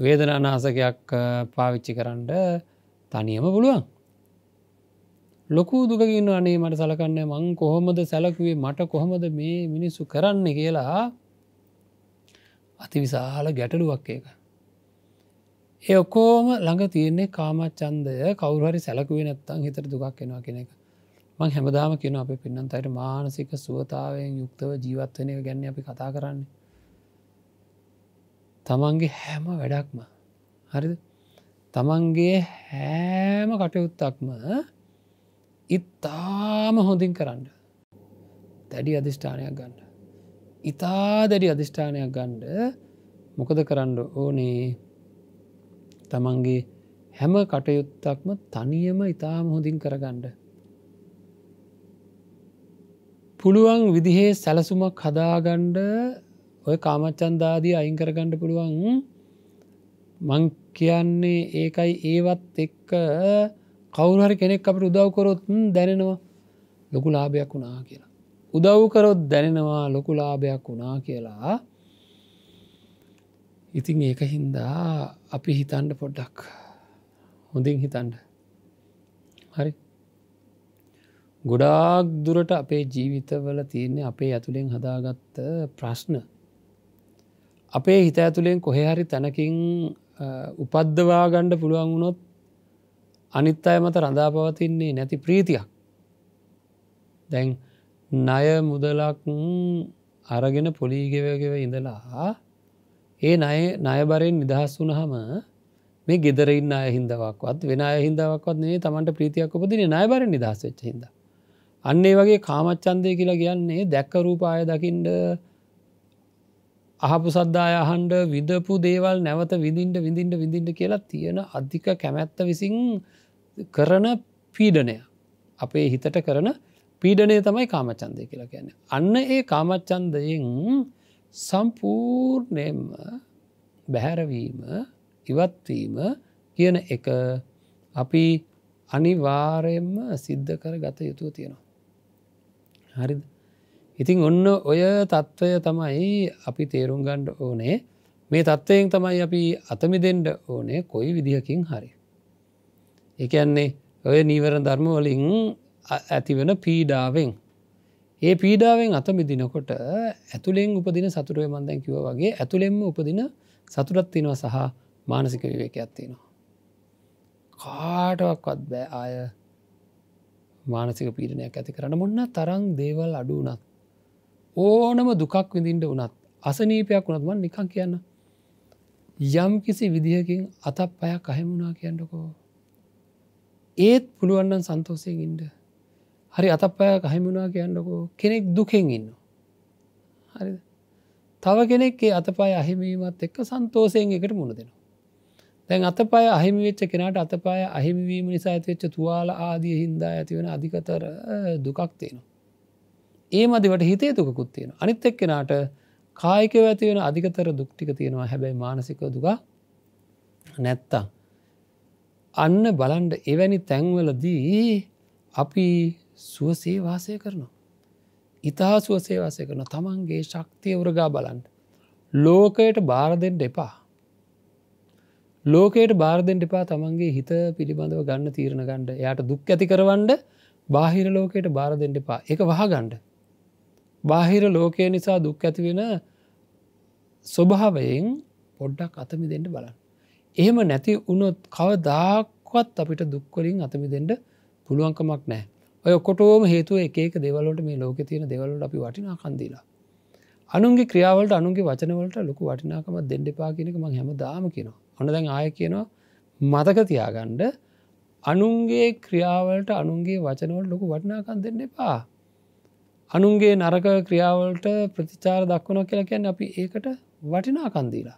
වේදනානාසකයක් පාවිච්චි කරන්න තනියම පුළුවන් ලොකු දුකගන්න අනේ මට සලකන්න මං කොහොමද සැලකුවේ මට කොහොමද මේ මිනිස්සු කරන්න කියලා අති විශාල ගැටලුවක් එක ඒ ඔක්කෝම ළඟ තියෙන්නේ කාමච්චන්දය කවුරහරි සැලකුවේ නැත්තං හිතර දුකක් එෙනවා කෙනෙ එක මං හැමදාම කියන අප පෙන්න්න අයට මානසික සුවතාවෙන් යුක්තව ජීවත්වන එක ගැන්න අපි කතා කරන්නේ. තමන්ගේ හැම වැඩක්ම හරිද තමන්ගේ හෑම කටයුත්තක්ම ඉතාම හොඳින් කරන්න දැඩි අධිෂ්ඨානයක් ගන්න. ඉතා දැඩි අධිෂ්ඨානයක් ගණ්ඩ මොකද කරන්න ඕනේ තමන්ගේ හැම කටයුත්තක්ම තනියම ඉතාම හොඳින් කරගණ්ඩ පුළුවන් විදිහේ සැලසුමක් හදාගණ්ඩ ඔය කාමච්චන්දාදී අයිංකරගණ්ඩ පුළුවන් මං කියන්නේ ඒකයි ඒවත් එක්ක කවුරහරි කෙනෙක් අපට උදව්කරොත්න් දැනෙනවා ලොකු ලාභයක් වුණා කියලා. උදව්කරොත් දැනෙනවා ලොකු ලාභයක් වුණා කියලා ඉතින් ඒක හින්දා අපි හිතන්ඩ පොඩ්ඩක් හොඳින් හිතන්ඩ හරි ගොඩාක් දුරට අපේ ජීවිතවල තියන්නේ අපේ ඇතුළෙන් හදාගත්ත ප්‍රශ්න අපේ හිත ඇතුළෙන් කොහෙහරි තැනකින් උපද්ධවාගණ්ඩ පුළුවන් වුණොත් අනිත් අය මත රඳා පවතින්නේ නැති ප්‍රීතියක් දැන් ණය මුදලක් අරගෙන පොලිගෙවගෙව ඉඳලා ඒ නය නයබරෙන් නිදහස් වුනහම මේ ගෙදරන්න අය හිදවක්වත් වෙන අය හිදවක්වත් නේ තමන්ට ප්‍රීතියක් උපදින නයබර නිදහසච්චහිද අන්න ඒ වගේ කාමච්චන්දය කියලා කියන්නේ දැක්ක රූපාය දකිින්ඩ අහපු සද්දාය අහන්ඩ විදපු දේවල් නැවත විඳින්ට විඳින්ට විඳින්ට කියලා තියෙන අධික කැමැත්ත විසින් කරන පීඩනය අපේ හිතට කරන පීඩනය තමයි කාමච්චන්දය කියලා ගැන. අන්න ඒ කාමච්චන්දයෙන් සම්පූර්ණයෙන්ම බැහැරවීම ඉවත්වීම කියන එක අපි අනිවාරයෙන්ම සිද්ධ කර ගත යුතුව තියෙනවා. හරිද ඉතින් ඔන්න ඔය තත්ත්වය තමයි අපි තේරුම් ගණ්ඩ ඕනේ මේ තත්ත්වයෙන් තමයි අපි අතමිදෙන්ඩ ඕනේ කොයි විදිහකින් හරි එකන්නේ ඔය නීවර ධර්ම වලින් ඇතිවෙන පීඩාවෙන් ඒ පීඩාවෙන් අතමිදිනකොට ඇතුළෙන් උපදින සතුරුව මන්දැන් කිව වගේ ඇතුළෙන්ම උපදින සතුරත් තිනවා සහ මානසික විවේක ඇත්තිනවා කාටවක්වත් බෑ ආය මානසික පීඩනයක් ඇති කරන්න මොන්න තරං දේවල් අඩු වනත් ඕනම දුකක් විඳින්ට වනත් අසනීපයක් වනත්වන් නිකං කියන්න යම් කිසි විදිහකින් අතක් පයක් අහෙමුණා කියන්නකෝ ඒත් පුළුවන්නන් සන්තෝසයෙන් ඉන්ඩ හරි අතපය කහමුණා කියන්නකෝ කෙනෙක් දුකෙන් ඉන්න හරි තව කෙනෙක්ේ අතපය අහිමීමත් එක්ක සන්තෝසයෙන් එකට මුණ දෙනවා දැන් අතපය අහිමි වෙච්ච කෙනට අතපය අහිමිවීම නිසා ඇතිවෙච්ච තුවාල ආදිය හින්දා ඇතිවෙන අධිකතර දුකක් තියෙනවා. ඒ මදිවට හිතේ දුකුත් තියෙන අනිත් එක් කෙනට කායිකව ඇතිවෙන අධිකතර දුක්ටික තියෙනවා හැබැයි මානසික දුක නැත්තා. අන්න බලන්ඩ එවැනි තැන්වලදී අපි සුවසේ වාසය කරනවා. ඉතා සුවසේ වාසය කරන තමන්ගේ ශක්තිය උරගා බලන්ට. ලෝකයට බාර දෙෙන්ට එපා ලෝකයට බාර්ධෙන් ටිපා තමන්ගේ හිත පිළිබඳව ගන්න තීරණ ගණ්ඩ යට දුක් ඇති කරවන්ඩ බාහිර ලෝකයට බාරදෙන්ට එපා එක වහගණ්ඩ. බාහිර ලෝකය නිසා දුක් ඇතිවෙන ස්වභාවයෙන් පොඩ්ඩක් අතමි දෙෙන්ට බලන්න. එහෙම නැති උනොත් කවදාක්වත් අපිට දුක්වලින් අතමි දෙෙන්ට පුළුවන්කමක් නෑ ඔය කොටෝම හේතුව එකක දෙවලට මේ ලෝක තියෙන දෙවලට අපි වටිනා කන්දීලා. අනුන්ගේ ක්‍රියාවලට අනුන්ගේ වචනවලට ලොකු වටිනාකමත් දෙන්ඩපා කියෙනක ම හැම දාම කියෙනවා. ඔන්න දැන් ආය කියනවා මතක තියාගණ්ඩ අනුන්ගේ ක්‍රියාවලට අනුන්ගේ වචනවල ලොකු වටනාකන් දෙන්න එපා. අනුන්ගේ නරක ක්‍රියාවලට ප්‍රතිචාර දක්වුණ කියලකැන් අපි ඒකට වටිනාකන්දීලා.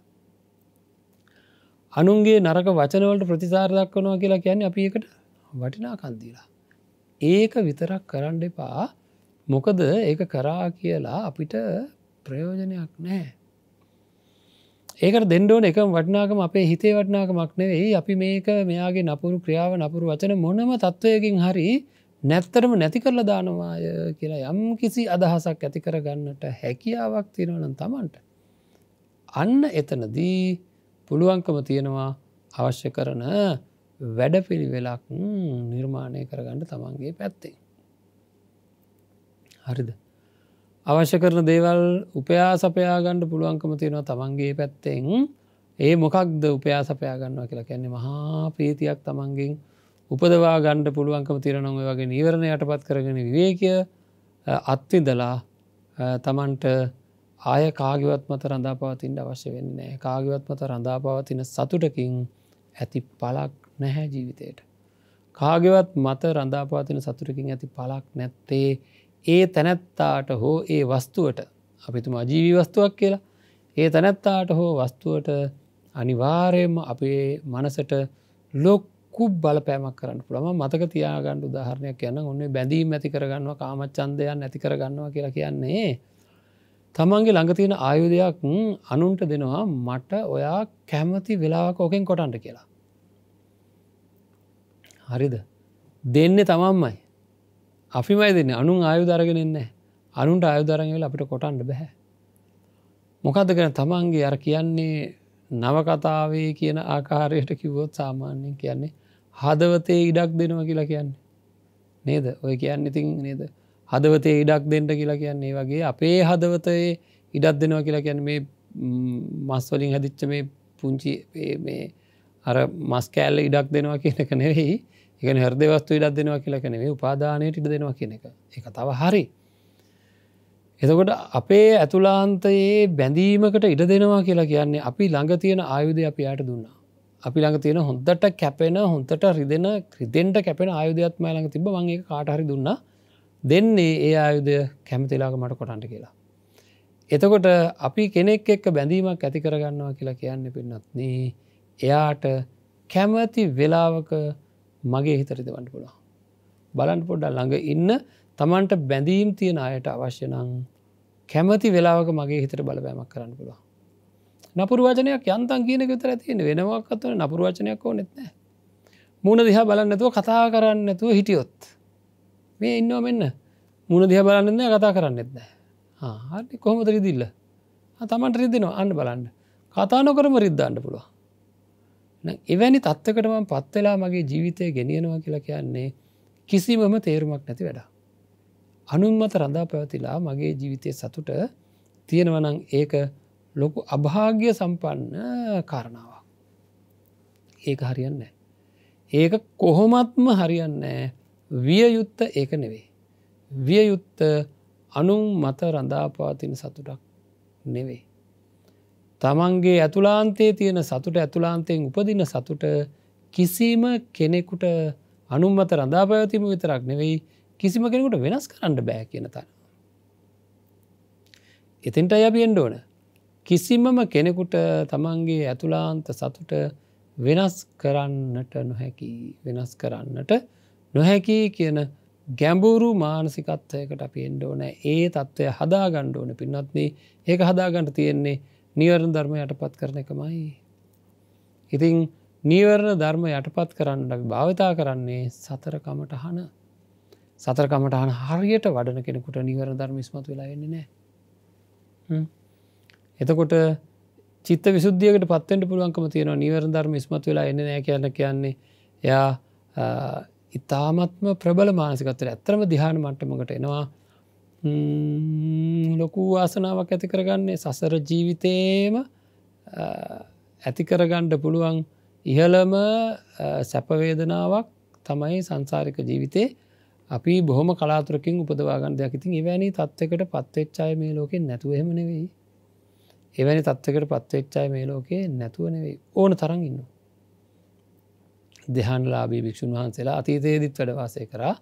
අනුන්ගේ නරක වචනවලට ප්‍රතිචාර දක්වනවා කියලා කියන්නේ අපි එකට වටිනාකන්දීලා. ඒක විතරක් කරන්න එපා මොකද ඒක කරා කියලා අපිට ප්‍රයෝජනයක් නෑ. ඒකට දෙන්ඩෝන එක වටනාකම අපේ හිතේ වටනාකමක් නෙවෙයි අපි මේක මෙයාගේ නපුරු ක්‍රියාව නපුරු වචන මොනම තත්ත්වයකින් හරි නැත්තරම නැති කරල දානවාය කියලා යම් කිසි අදහසක් ඇති කරගන්නට හැකියාවක් තියෙනවනම් තමන්ට. අන්න එතනදී පුළුවන්කම තියෙනවා අවශ්‍ය කරන වැඩපිළි වෙලක් නිර්මාණය කරගන්න තමන්ගේ පැත්තේ. හරිද. අවශ්‍ය කරන දේවල් උපයා සපයාගණ්ඩ පුළුවන්කම තියෙනවා තමන්ගේ පැත්තෙන් ඒ මොකක්ද උපයා සපයාගන්නවා කියලා කියන්නේ මහා ප්‍රීතියක් තමන්ගින් උපදවා ගණ්ඩ පුළුවන්කම තිරනොව වගේ නිවරණ යටපත් කරගෙන විවේකය අත්විදලා තමන්ට ආය කාගවත් මත රඳාපවතින්ට අවශ්‍ය වෙන්නේ කාගවත් මත රඳාපවතින සතුටකින් ඇති පලක් නැහැ ජීවිතයට. කාගවත් මත රඳාපවතින සතුරකින් ඇති පලක් නැත්තේ ඒ තැනැත්තාට හෝ ඒ වස්තුවට අපිතුමා ජීවි වස්තුවක් කියලා ඒ තැනැත්තාට හෝ වස්තුවට අනිවාරයම අපේ මනසට ලොක්කු බලපෑමක් කරන්න පුළම මතක තියාගණ්ඩු දාහරණයක් යන්න ඔන්නේ බැඳීම ඇති කරගන්නවා කාමච්චන්දයන් ඇති කරගන්නවා කියලා කියන්නේ තමන්ගේ ළඟතියෙන ආයුධයක් අනුන්ට දෙනවා මට ඔයා කැමති වෙලාක ඕකෙන් කොටන්ට කියලා හරිද දෙන්නේ තමන්මයි අපිමයි දෙන්න අනුන් ආයුදරගෙනෙන්නේ අනුන්ට ආයුදරගල අපිට කොටන්ඩ බැහැ. මොකද කරන තමන්ගේ අර කියන්නේ නවකතාවේ කියන ආකාරයට කිව්වොත් සාමාන්‍යයෙන් කියන්නේ හදවතේ ඉඩක් දෙනව කියලා කියන්නේ. නේද ඔය කියන්න ඉතින් නේද හදවතේ ඉඩක් දෙන්ට කියලා කියන්නේ වගේ අපේ හදවතයේ ඉඩක් දෙනවා කියලා කියන්න මේ මස්වලින් හදිච්ච මේ පුංචි මේ අර මස්කෑල්ල ඉඩක් දෙනවා කියන එක නෙවෙයි එකන හර්දවස්තු ඉඩක් දෙනවා කියලා කනෙවේ උපාදානයට ඉට දෙනවා කියන එක එක තව හරි එතකොට අපේ ඇතුලාන්තයේ බැඳීමකට ඉඩ දෙනවා කියලා කියන්නේ අපි ළඟ තියෙන ආයුධය අපි යට දුන්නා අපි ළඟ තියෙන හොඳට කැපෙන හොඳට රිදෙන ක්‍රදෙන්ට කැපෙන ආයුධයක්ත්මය ළඟ තිබ මංගේ කාටහරි දුන්න දෙන්නේ ඒ ආයුධය කැමතිලාග මට කොටන්ට කියලා. එතකොට අපි කෙනෙක් එක්ක බැඳීමක් ඇති කරගන්නවා කියලා කියන්න පින්නත්න එයාට කැමති වෙලාවක මගේ හිතරිද වන්න පුළා. බලන් පොඩ්ඩ ළඟ ඉන්න තමන්ට බැඳීම් තියෙන අයට අවශ්‍යනං කැමති වෙලාවක මගේ හිතට බලපෑමක් කරන්න පුළුව. නපුරවාචනයක් යන්තන් කියන විතර තියෙන වෙනවක්ත්වන නපුරවාචනයක් ඕ නෙත්නෑ. මුණ දිහා බලන්නතුව කතා කරන්න ඇතුව හිටියොත්. මේ ඉන්නවා මෙන්න මුණ දිහ බලන්නන්න කතා කරන්න එත්න. හරි කොහොමද රිදිල්ල තමන්ට රිදිනවා අන්න බලන්න කතානො කරම රිද්ධන්න පුළුවන්. එවැනි තත්වකටම පත්වෙලා මගේ ජීවිතය ගෙනියනවා කියලා කියන්නේ කිසිවම තේරුමක් නැති වැඩ. අනුන්මත රඳා පැවතිලා මගේ ජීවිතය සතුට තියෙනවනං ඒක ලොකු අභාග්‍ය සම්පන්න කාරණාවක්. ඒක හරියන්න. ඒක කොහොමත්ම හරියන්න වියයුත්ත ඒක නෙවේ. වියයුත්ත අනුම් මත රඳාපාතින සතුටක් නෙවේ. තමන්ගේ ඇතුලාන්තේ තියෙන සතුට ඇතුලාන්තයෙන් උපදින සතුට කිසිම කෙනෙකුට අනුම්මත රඳා පැවතිම විතරක් නෙවෙයි කිසිම කෙනෙකුට වෙනස් කරන්න බෑ කියන තන. එතින්ට අයපියෙන්ඩ ඕන කිසිමම කෙනෙකුට තමන්ගේ ඇතුලාන්ත සතුට වෙනස් කරන්නට නොහැකි වෙනස් කරන්නට නොහැකි කියන ගැඹුරු මානසිකත්වයකට අපි එන්ඩ ඕන ඒ තත්ත්වය හදාගණ්ඩ ඕන පින්නත්න්නේ ඒක හදාගණ්ඩ තියෙන්නේ නිවරණ ධර්ම යටපත් කරන එකමයි. ඉතිං නීවරණ ධර්ම යටපත් කරන්න භාවිතා කරන්නේ සතරකමට හන සතරකමට හන හරියට වඩන කෙනෙකුට නිවර ධර්ම ස්මතු වෙලාවෙන්නේ නෑ. එතකොට චිත්ත විුද්ධියකට පත්තෙන්ට පුළුවන්කම තියෙන නිවර ධර්ම ස්මතු වෙලා එන්න නෑ කියන්න කියන්නේ එයා ඉතාමත්ම ප්‍රබල මානසිකත්තර ඇත්තරම දිහාන මට්ටමකට එනවා ලොකු වාසනාවක් ඇති කරගන්නේ සසර ජීවිතේම ඇති කරගණ්ඩ පුළුවන් ඉහළම සැපවේදනාවක් තමයි සංසාරික ජීවිතේ අපි බොහොම කලාතුරකින් උපදවාගන්න දෙයක් ඉතින් එවැනි තත්වකට පත්වෙච්චාය මේ ලෝකෙන් නැතුවහෙම නෙවෙයි එවැනි තත්වකට පත්වෙච්චාය මේ ලෝකේ නැතුව නෙවෙයි ඕන තරන් ඉන්න දෙහන්ලාබී භික්‍ෂූන් වහන්සේලා අතීතයේදිත් වැඩවාසය කරා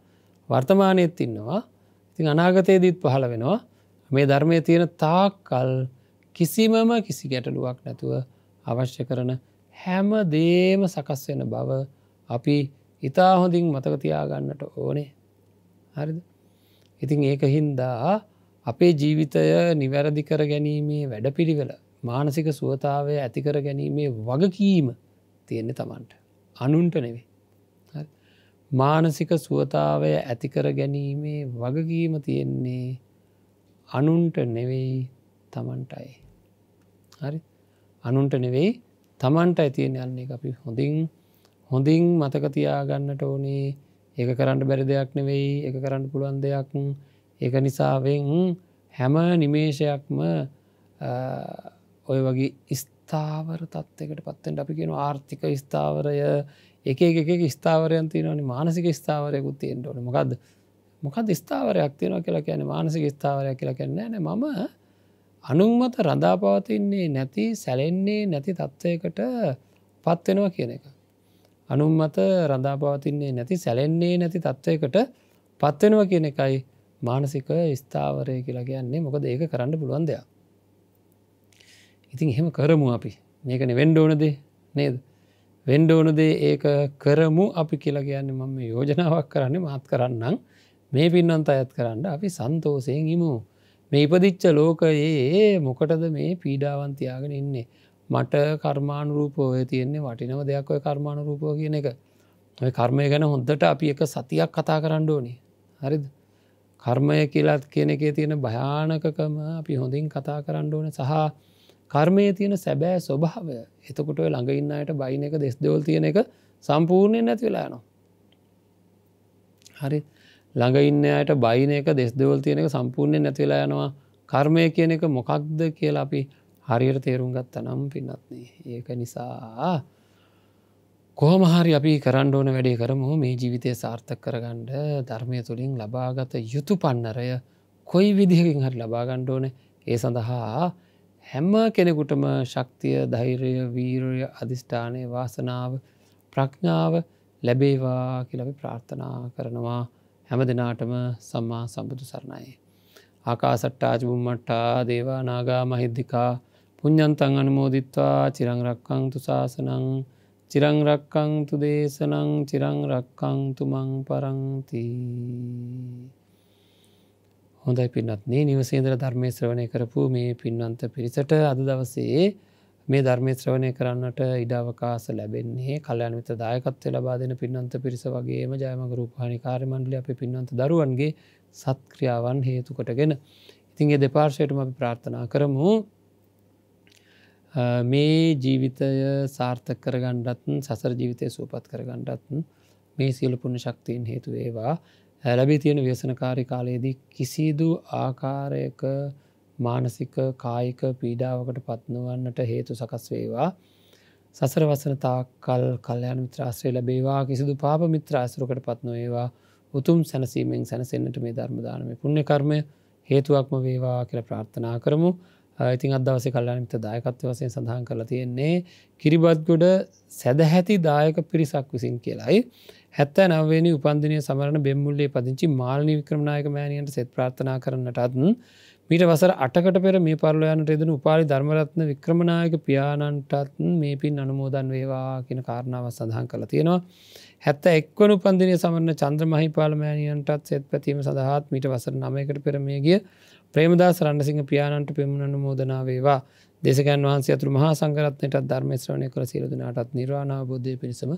වර්තමානයත් ඉන්නවා තින් අනාගතයේදීත් පහළ වෙනවා මේ ධර්මය තියෙන තාකල් කිසිමම කිසි ගැටලුවක් නැතුව අවශ්‍ය කරන හැම දේම සකස් වෙන බව අපි ඉතා හොඳින් මතකතියාගන්නට ඕනේ හරිද ඉතින් ඒක හින්දා අපේ ජීවිතය නිවැරදි කර ගැනීමේ වැඩ පිළිවෙල මානසික සුවතාවය ඇතිකර ගැනීමේ වගකීම තියෙන්නේ තමන්ට අනුන්ට නෙවේ මානසික සුවතාවය ඇතිකර ගැනීමේ වගකීම තියෙන්නේ අනුන්ට නෙවෙයි තමන්ටයි. හරි අනුන්ට නෙවෙයි තමන්ට ඇතියෙන් යන්නේ අපි හොඳින් හොඳින් මතකතියාගන්නට ඕනේ ඒක කරන්න බැරි දෙයක් නෙවෙයි එක කරන්න පුළුවන් දෙයක් එක නිසාවෙන් හැම නිමේෂයක්ම ඔය වගේ ස්ථාවර තත්වකට පත්තෙන්ට අපි කියෙන ආර්ථික ස්ථාවරය එක එක ස්ථාවරයන් තියනනි මානසික ස්ථාවරයකුත් තියෙන්ට ඕන මොකක්ද මොකද ස්ථාවරයක් තියෙනවා කියලා කියන මානසික ස්ථාවරයක් කියලා කියන්නේ න මම අනුන්මත රඳාපවතින්නේ නැති සැලෙන්නේ නැති තත්ත්වයකට පත්වෙනවා කියන එක. අනුන්මත රඳාපවතින්නේ නැති සැලෙන්නේ නැති තත්ත්වයකට පත්වෙනවා කියන එකයි මානසික ස්ථාවරය කියලා කියන්නේ මොකද ඒක කරන්න පුළුවන් දෙයක්. ඉතින් එහෙම කරමු අපි මේකන වෙන්ඩ ඕනදේ නේද. වෙන්ඩෝනු දේ ඒක කරමු අපි කියලා කියන්න මම යෝජනාවක් කරන්න මත් කරන්නම් මේ පින්නන්ත අයත් කරන්න අපි සන්තෝසයෙන් ඉමු මේ ඉපදිච්ච ලෝකයේ මොකටද මේ පීඩාවන්තියාගෙන ඉන්නේ මට කර්මාණුරූපෝය තියෙන්නේ වටිනව දෙයක් ඔය කර්මාණුරූපෝ කියන එක ඔය කර්මය ගැන හොඳට අපි එක සතියක් කතා කරන්න ඕනි හරිද කර්මය කියලාත් කියන එකේ තියෙන භයානකකම අපි හොඳින් කතා කරන්න ඕන සහ කර්මය තියෙන සැබෑ ස්වභාවය එතකොට ළඟ ඉන්නයට බයින එක දෙස් දෙවල් තියෙන එක සම්පූර්ණය නැතිවෙලා නවා. හරි ළඟ ඉන්නයට බයින එක දෙස් දෙවල් තියෙන එක සම්පූර්ණය නැතිවෙලා යනවා කර්මය කියන එක මොකක්ද කියලා අපි හරියට තේරුම් ගත්ත නම් පින්නත්න්නේ ඒක නිසා කොහමහරි අපි කරන්න ඕන වැඩේ කරමු මේ ජීවිතය සාර්ථක කරගණ්ඩ ධර්මය තුළින් ලබාගත යුතු පන්නරය කොයි විදිහකින් හරි ලබාගණ්ඩ ඕන ඒ සඳහා හැම කෙනෙකුටම ශක්තිය ධෛරය වීරය අධිෂ්ඨානය වාසනාව ප්‍රඥාව ලැබේවා කියලවි ප්‍රාර්ථනා කරනවා හැම දෙනාටම සම්මා සම්බුදු සරණයි. ආකාසට්ටාජබුම්මට්ටා දේවා නාගා මහිද්දිකා පුඤ්ඥන්තන් අනමෝදිත්වා චිරංරක්කං තුසාසනං චිරංරක්කං තුදේශනං චිරංරක්කං තුමං පරංතිී. හොඳයි පින්නත්න්නේ නිවසේදර ධර්මය ශ්‍රවණය කරපු මේ පින්වන්ත පිරිසට අද දවසේ මේ ධර්මය ශ්‍රවණය කරන්නට ඉඩවකාස ලැබෙන්නේ කලයන්විත දායකත්වය ලබාදෙන පින්නන්ත පිරිස වගේම ජයමග රූපහනි කාරමණ්ඩලි අපි පින්නන්ත දරුවන්ගේ සත්ක්‍රියාවන් හේතු කොටගෙන ඉතින්ගේ දෙපාර්ශයටම අපි ප්‍රාර්ථනා කරමු මේ ජීවිතය සාර්ථක කරගණ්ඩත්න් සසර ජීවිතය සූපත් කරගණ්ඩත්න් මේ සියලපුුණ ශක්තියෙන් හේතු ඒවා ලැබී තියෙන ව්‍යසනකාරි කාලයේදී කිසිදු ආකාරයක මානසික කායික පීඩාවකට පත්නුවන්නට හේතු සකස් වේවා. සසර වසනතා කල් කල්යන මිත්‍රාශ්‍රය ලැබේවා කිසිදු පාප මිත්‍රාසුරකට පත්නොඒවා උතුම් සැනසීමෙන් සැනසෙන්න්නට මේ ධර්මදානම පුුණ්‍ය කර්මය හේතුවක්ම වේවා කියල ප්‍රාර්ථනා කරමු. ඉතින් අදවස කල්ලනිත දායකත්ව වසයෙන් සඳහන් කරලා තියෙන්නේ කිරිබත්ගොඩ සැදැහැති දායක පිරිසක් විසින් කියලායි. හැත්ත නවනි උපන්දිනය සමරණ බෙම්මුල්ලේ පදිංචි මාල්නි වික්‍රමණයක මෑණියන්ට සෙත් ප්‍රාථනා කරන්නට අත්න් මීට වසර අටකට පෙර මේ පරලයනට එදන උපාලි ධර්මරත්න වික්‍රමණයක පියාණන්ටත් මේ පින් අනුමෝදන් වේවා කියෙන කාරණාව සඳහන් කළ තියෙනවා. හැත්ත එක්වන උපන්දිනය සමරණ චන්ද්‍ර මහිපාලමෑණියන්ටත් සෙත් පැතීම සඳහත් මීට වසර නමයකට පෙරමේගිය ප්‍රේමදාස රන්නසිංහ පියාණන්ට පෙමුණනු මෝදනාවේවා දෙසකන් වහන්සේ අතුර මහා සංගරත්නයටත් ධර්මශ්‍රණය කර සිරදනාටත් නිර්වාණාබෝධය පිරිසම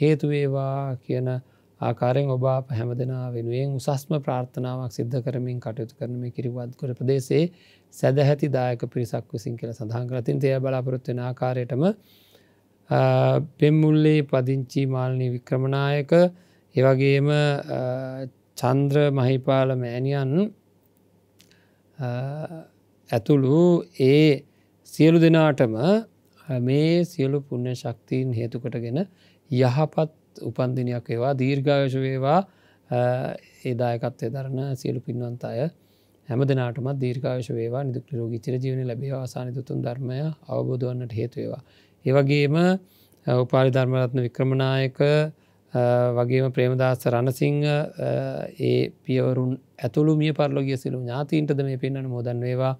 හේතුවේවා කියන ආකාරෙන් ඔබ පැහැම දෙනා වෙනුවෙන් උසස්ම ප්‍රාර්ථනාවක් සිද්ධ කරමින් කටයුතු කරන කිරිවත් කර ප්‍රදේශේ සැදැහැති දායක පිරිසක් විසින් කියල සඳහන් කරතින් තය බලාපොරොත්වෙන ආකාරයටම පෙම්මුල්ලේ පදිංචි මාලනී වික්‍රමණායක ඒවගේම චන්ද්‍ර මහිපාල මෑණියන් ඇතුළු ඒ සියලු දෙනාටම මේ සියලු පුුණ්‍ය ශක්තිීන් හේතුකටගෙන යහපත් උපන්දිනයක් ඒවා දීර්ඝායශ වේවා ඒදායකත්වය දරන සියලු පින්වන්ත අය හැම දෙනාටම දීර්ඝාශ වේවා නිදුක්‍රරෝග චරජීවන ලැබේ ආසානිතුතුන් ධර්මය අවබෝධවන්නට හේතුවේවා. ඒවගේම උපාලි ධර්මරත්න වික්‍රමණයක වගේම ප්‍රේමදස්ස රණසිංහ ඒ පියවරුන් ඇතුළු මිය පරලොගිය සිලු ඥාතීන්ටද මේ පෙන්න්න මෝදන් වේවා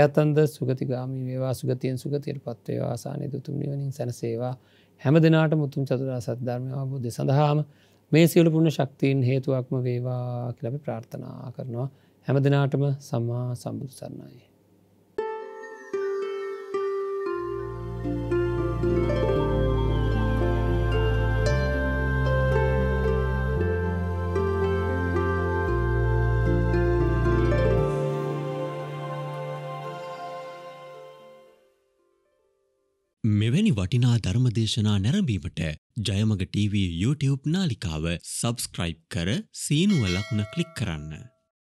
එයතන්ද සුගතිගාමී වේවා සුගතියෙන් සුගතියට පත්වේවා ආසානය දුතුම් නිවනින් සැනසේවා හැම දෙනාට මුතුන් චතුරා සද්ධර්මය අවබෝධය සඳහාම මේ සියලු පුුණ ශක්තිීන් හේතුවක්ම වේවා කියලපි ප්‍රාර්ථනා කරනවා හැම දෙනාටම සම්මා සම්බුදු සරණයි. thank you වටිනා ධර්මදේශනා නැරඹීමට ජයමග TV YouTube නාලිකාව සබස්ක්‍රයිබ් කර සීනුව ලකුණ කලික් කරන්න.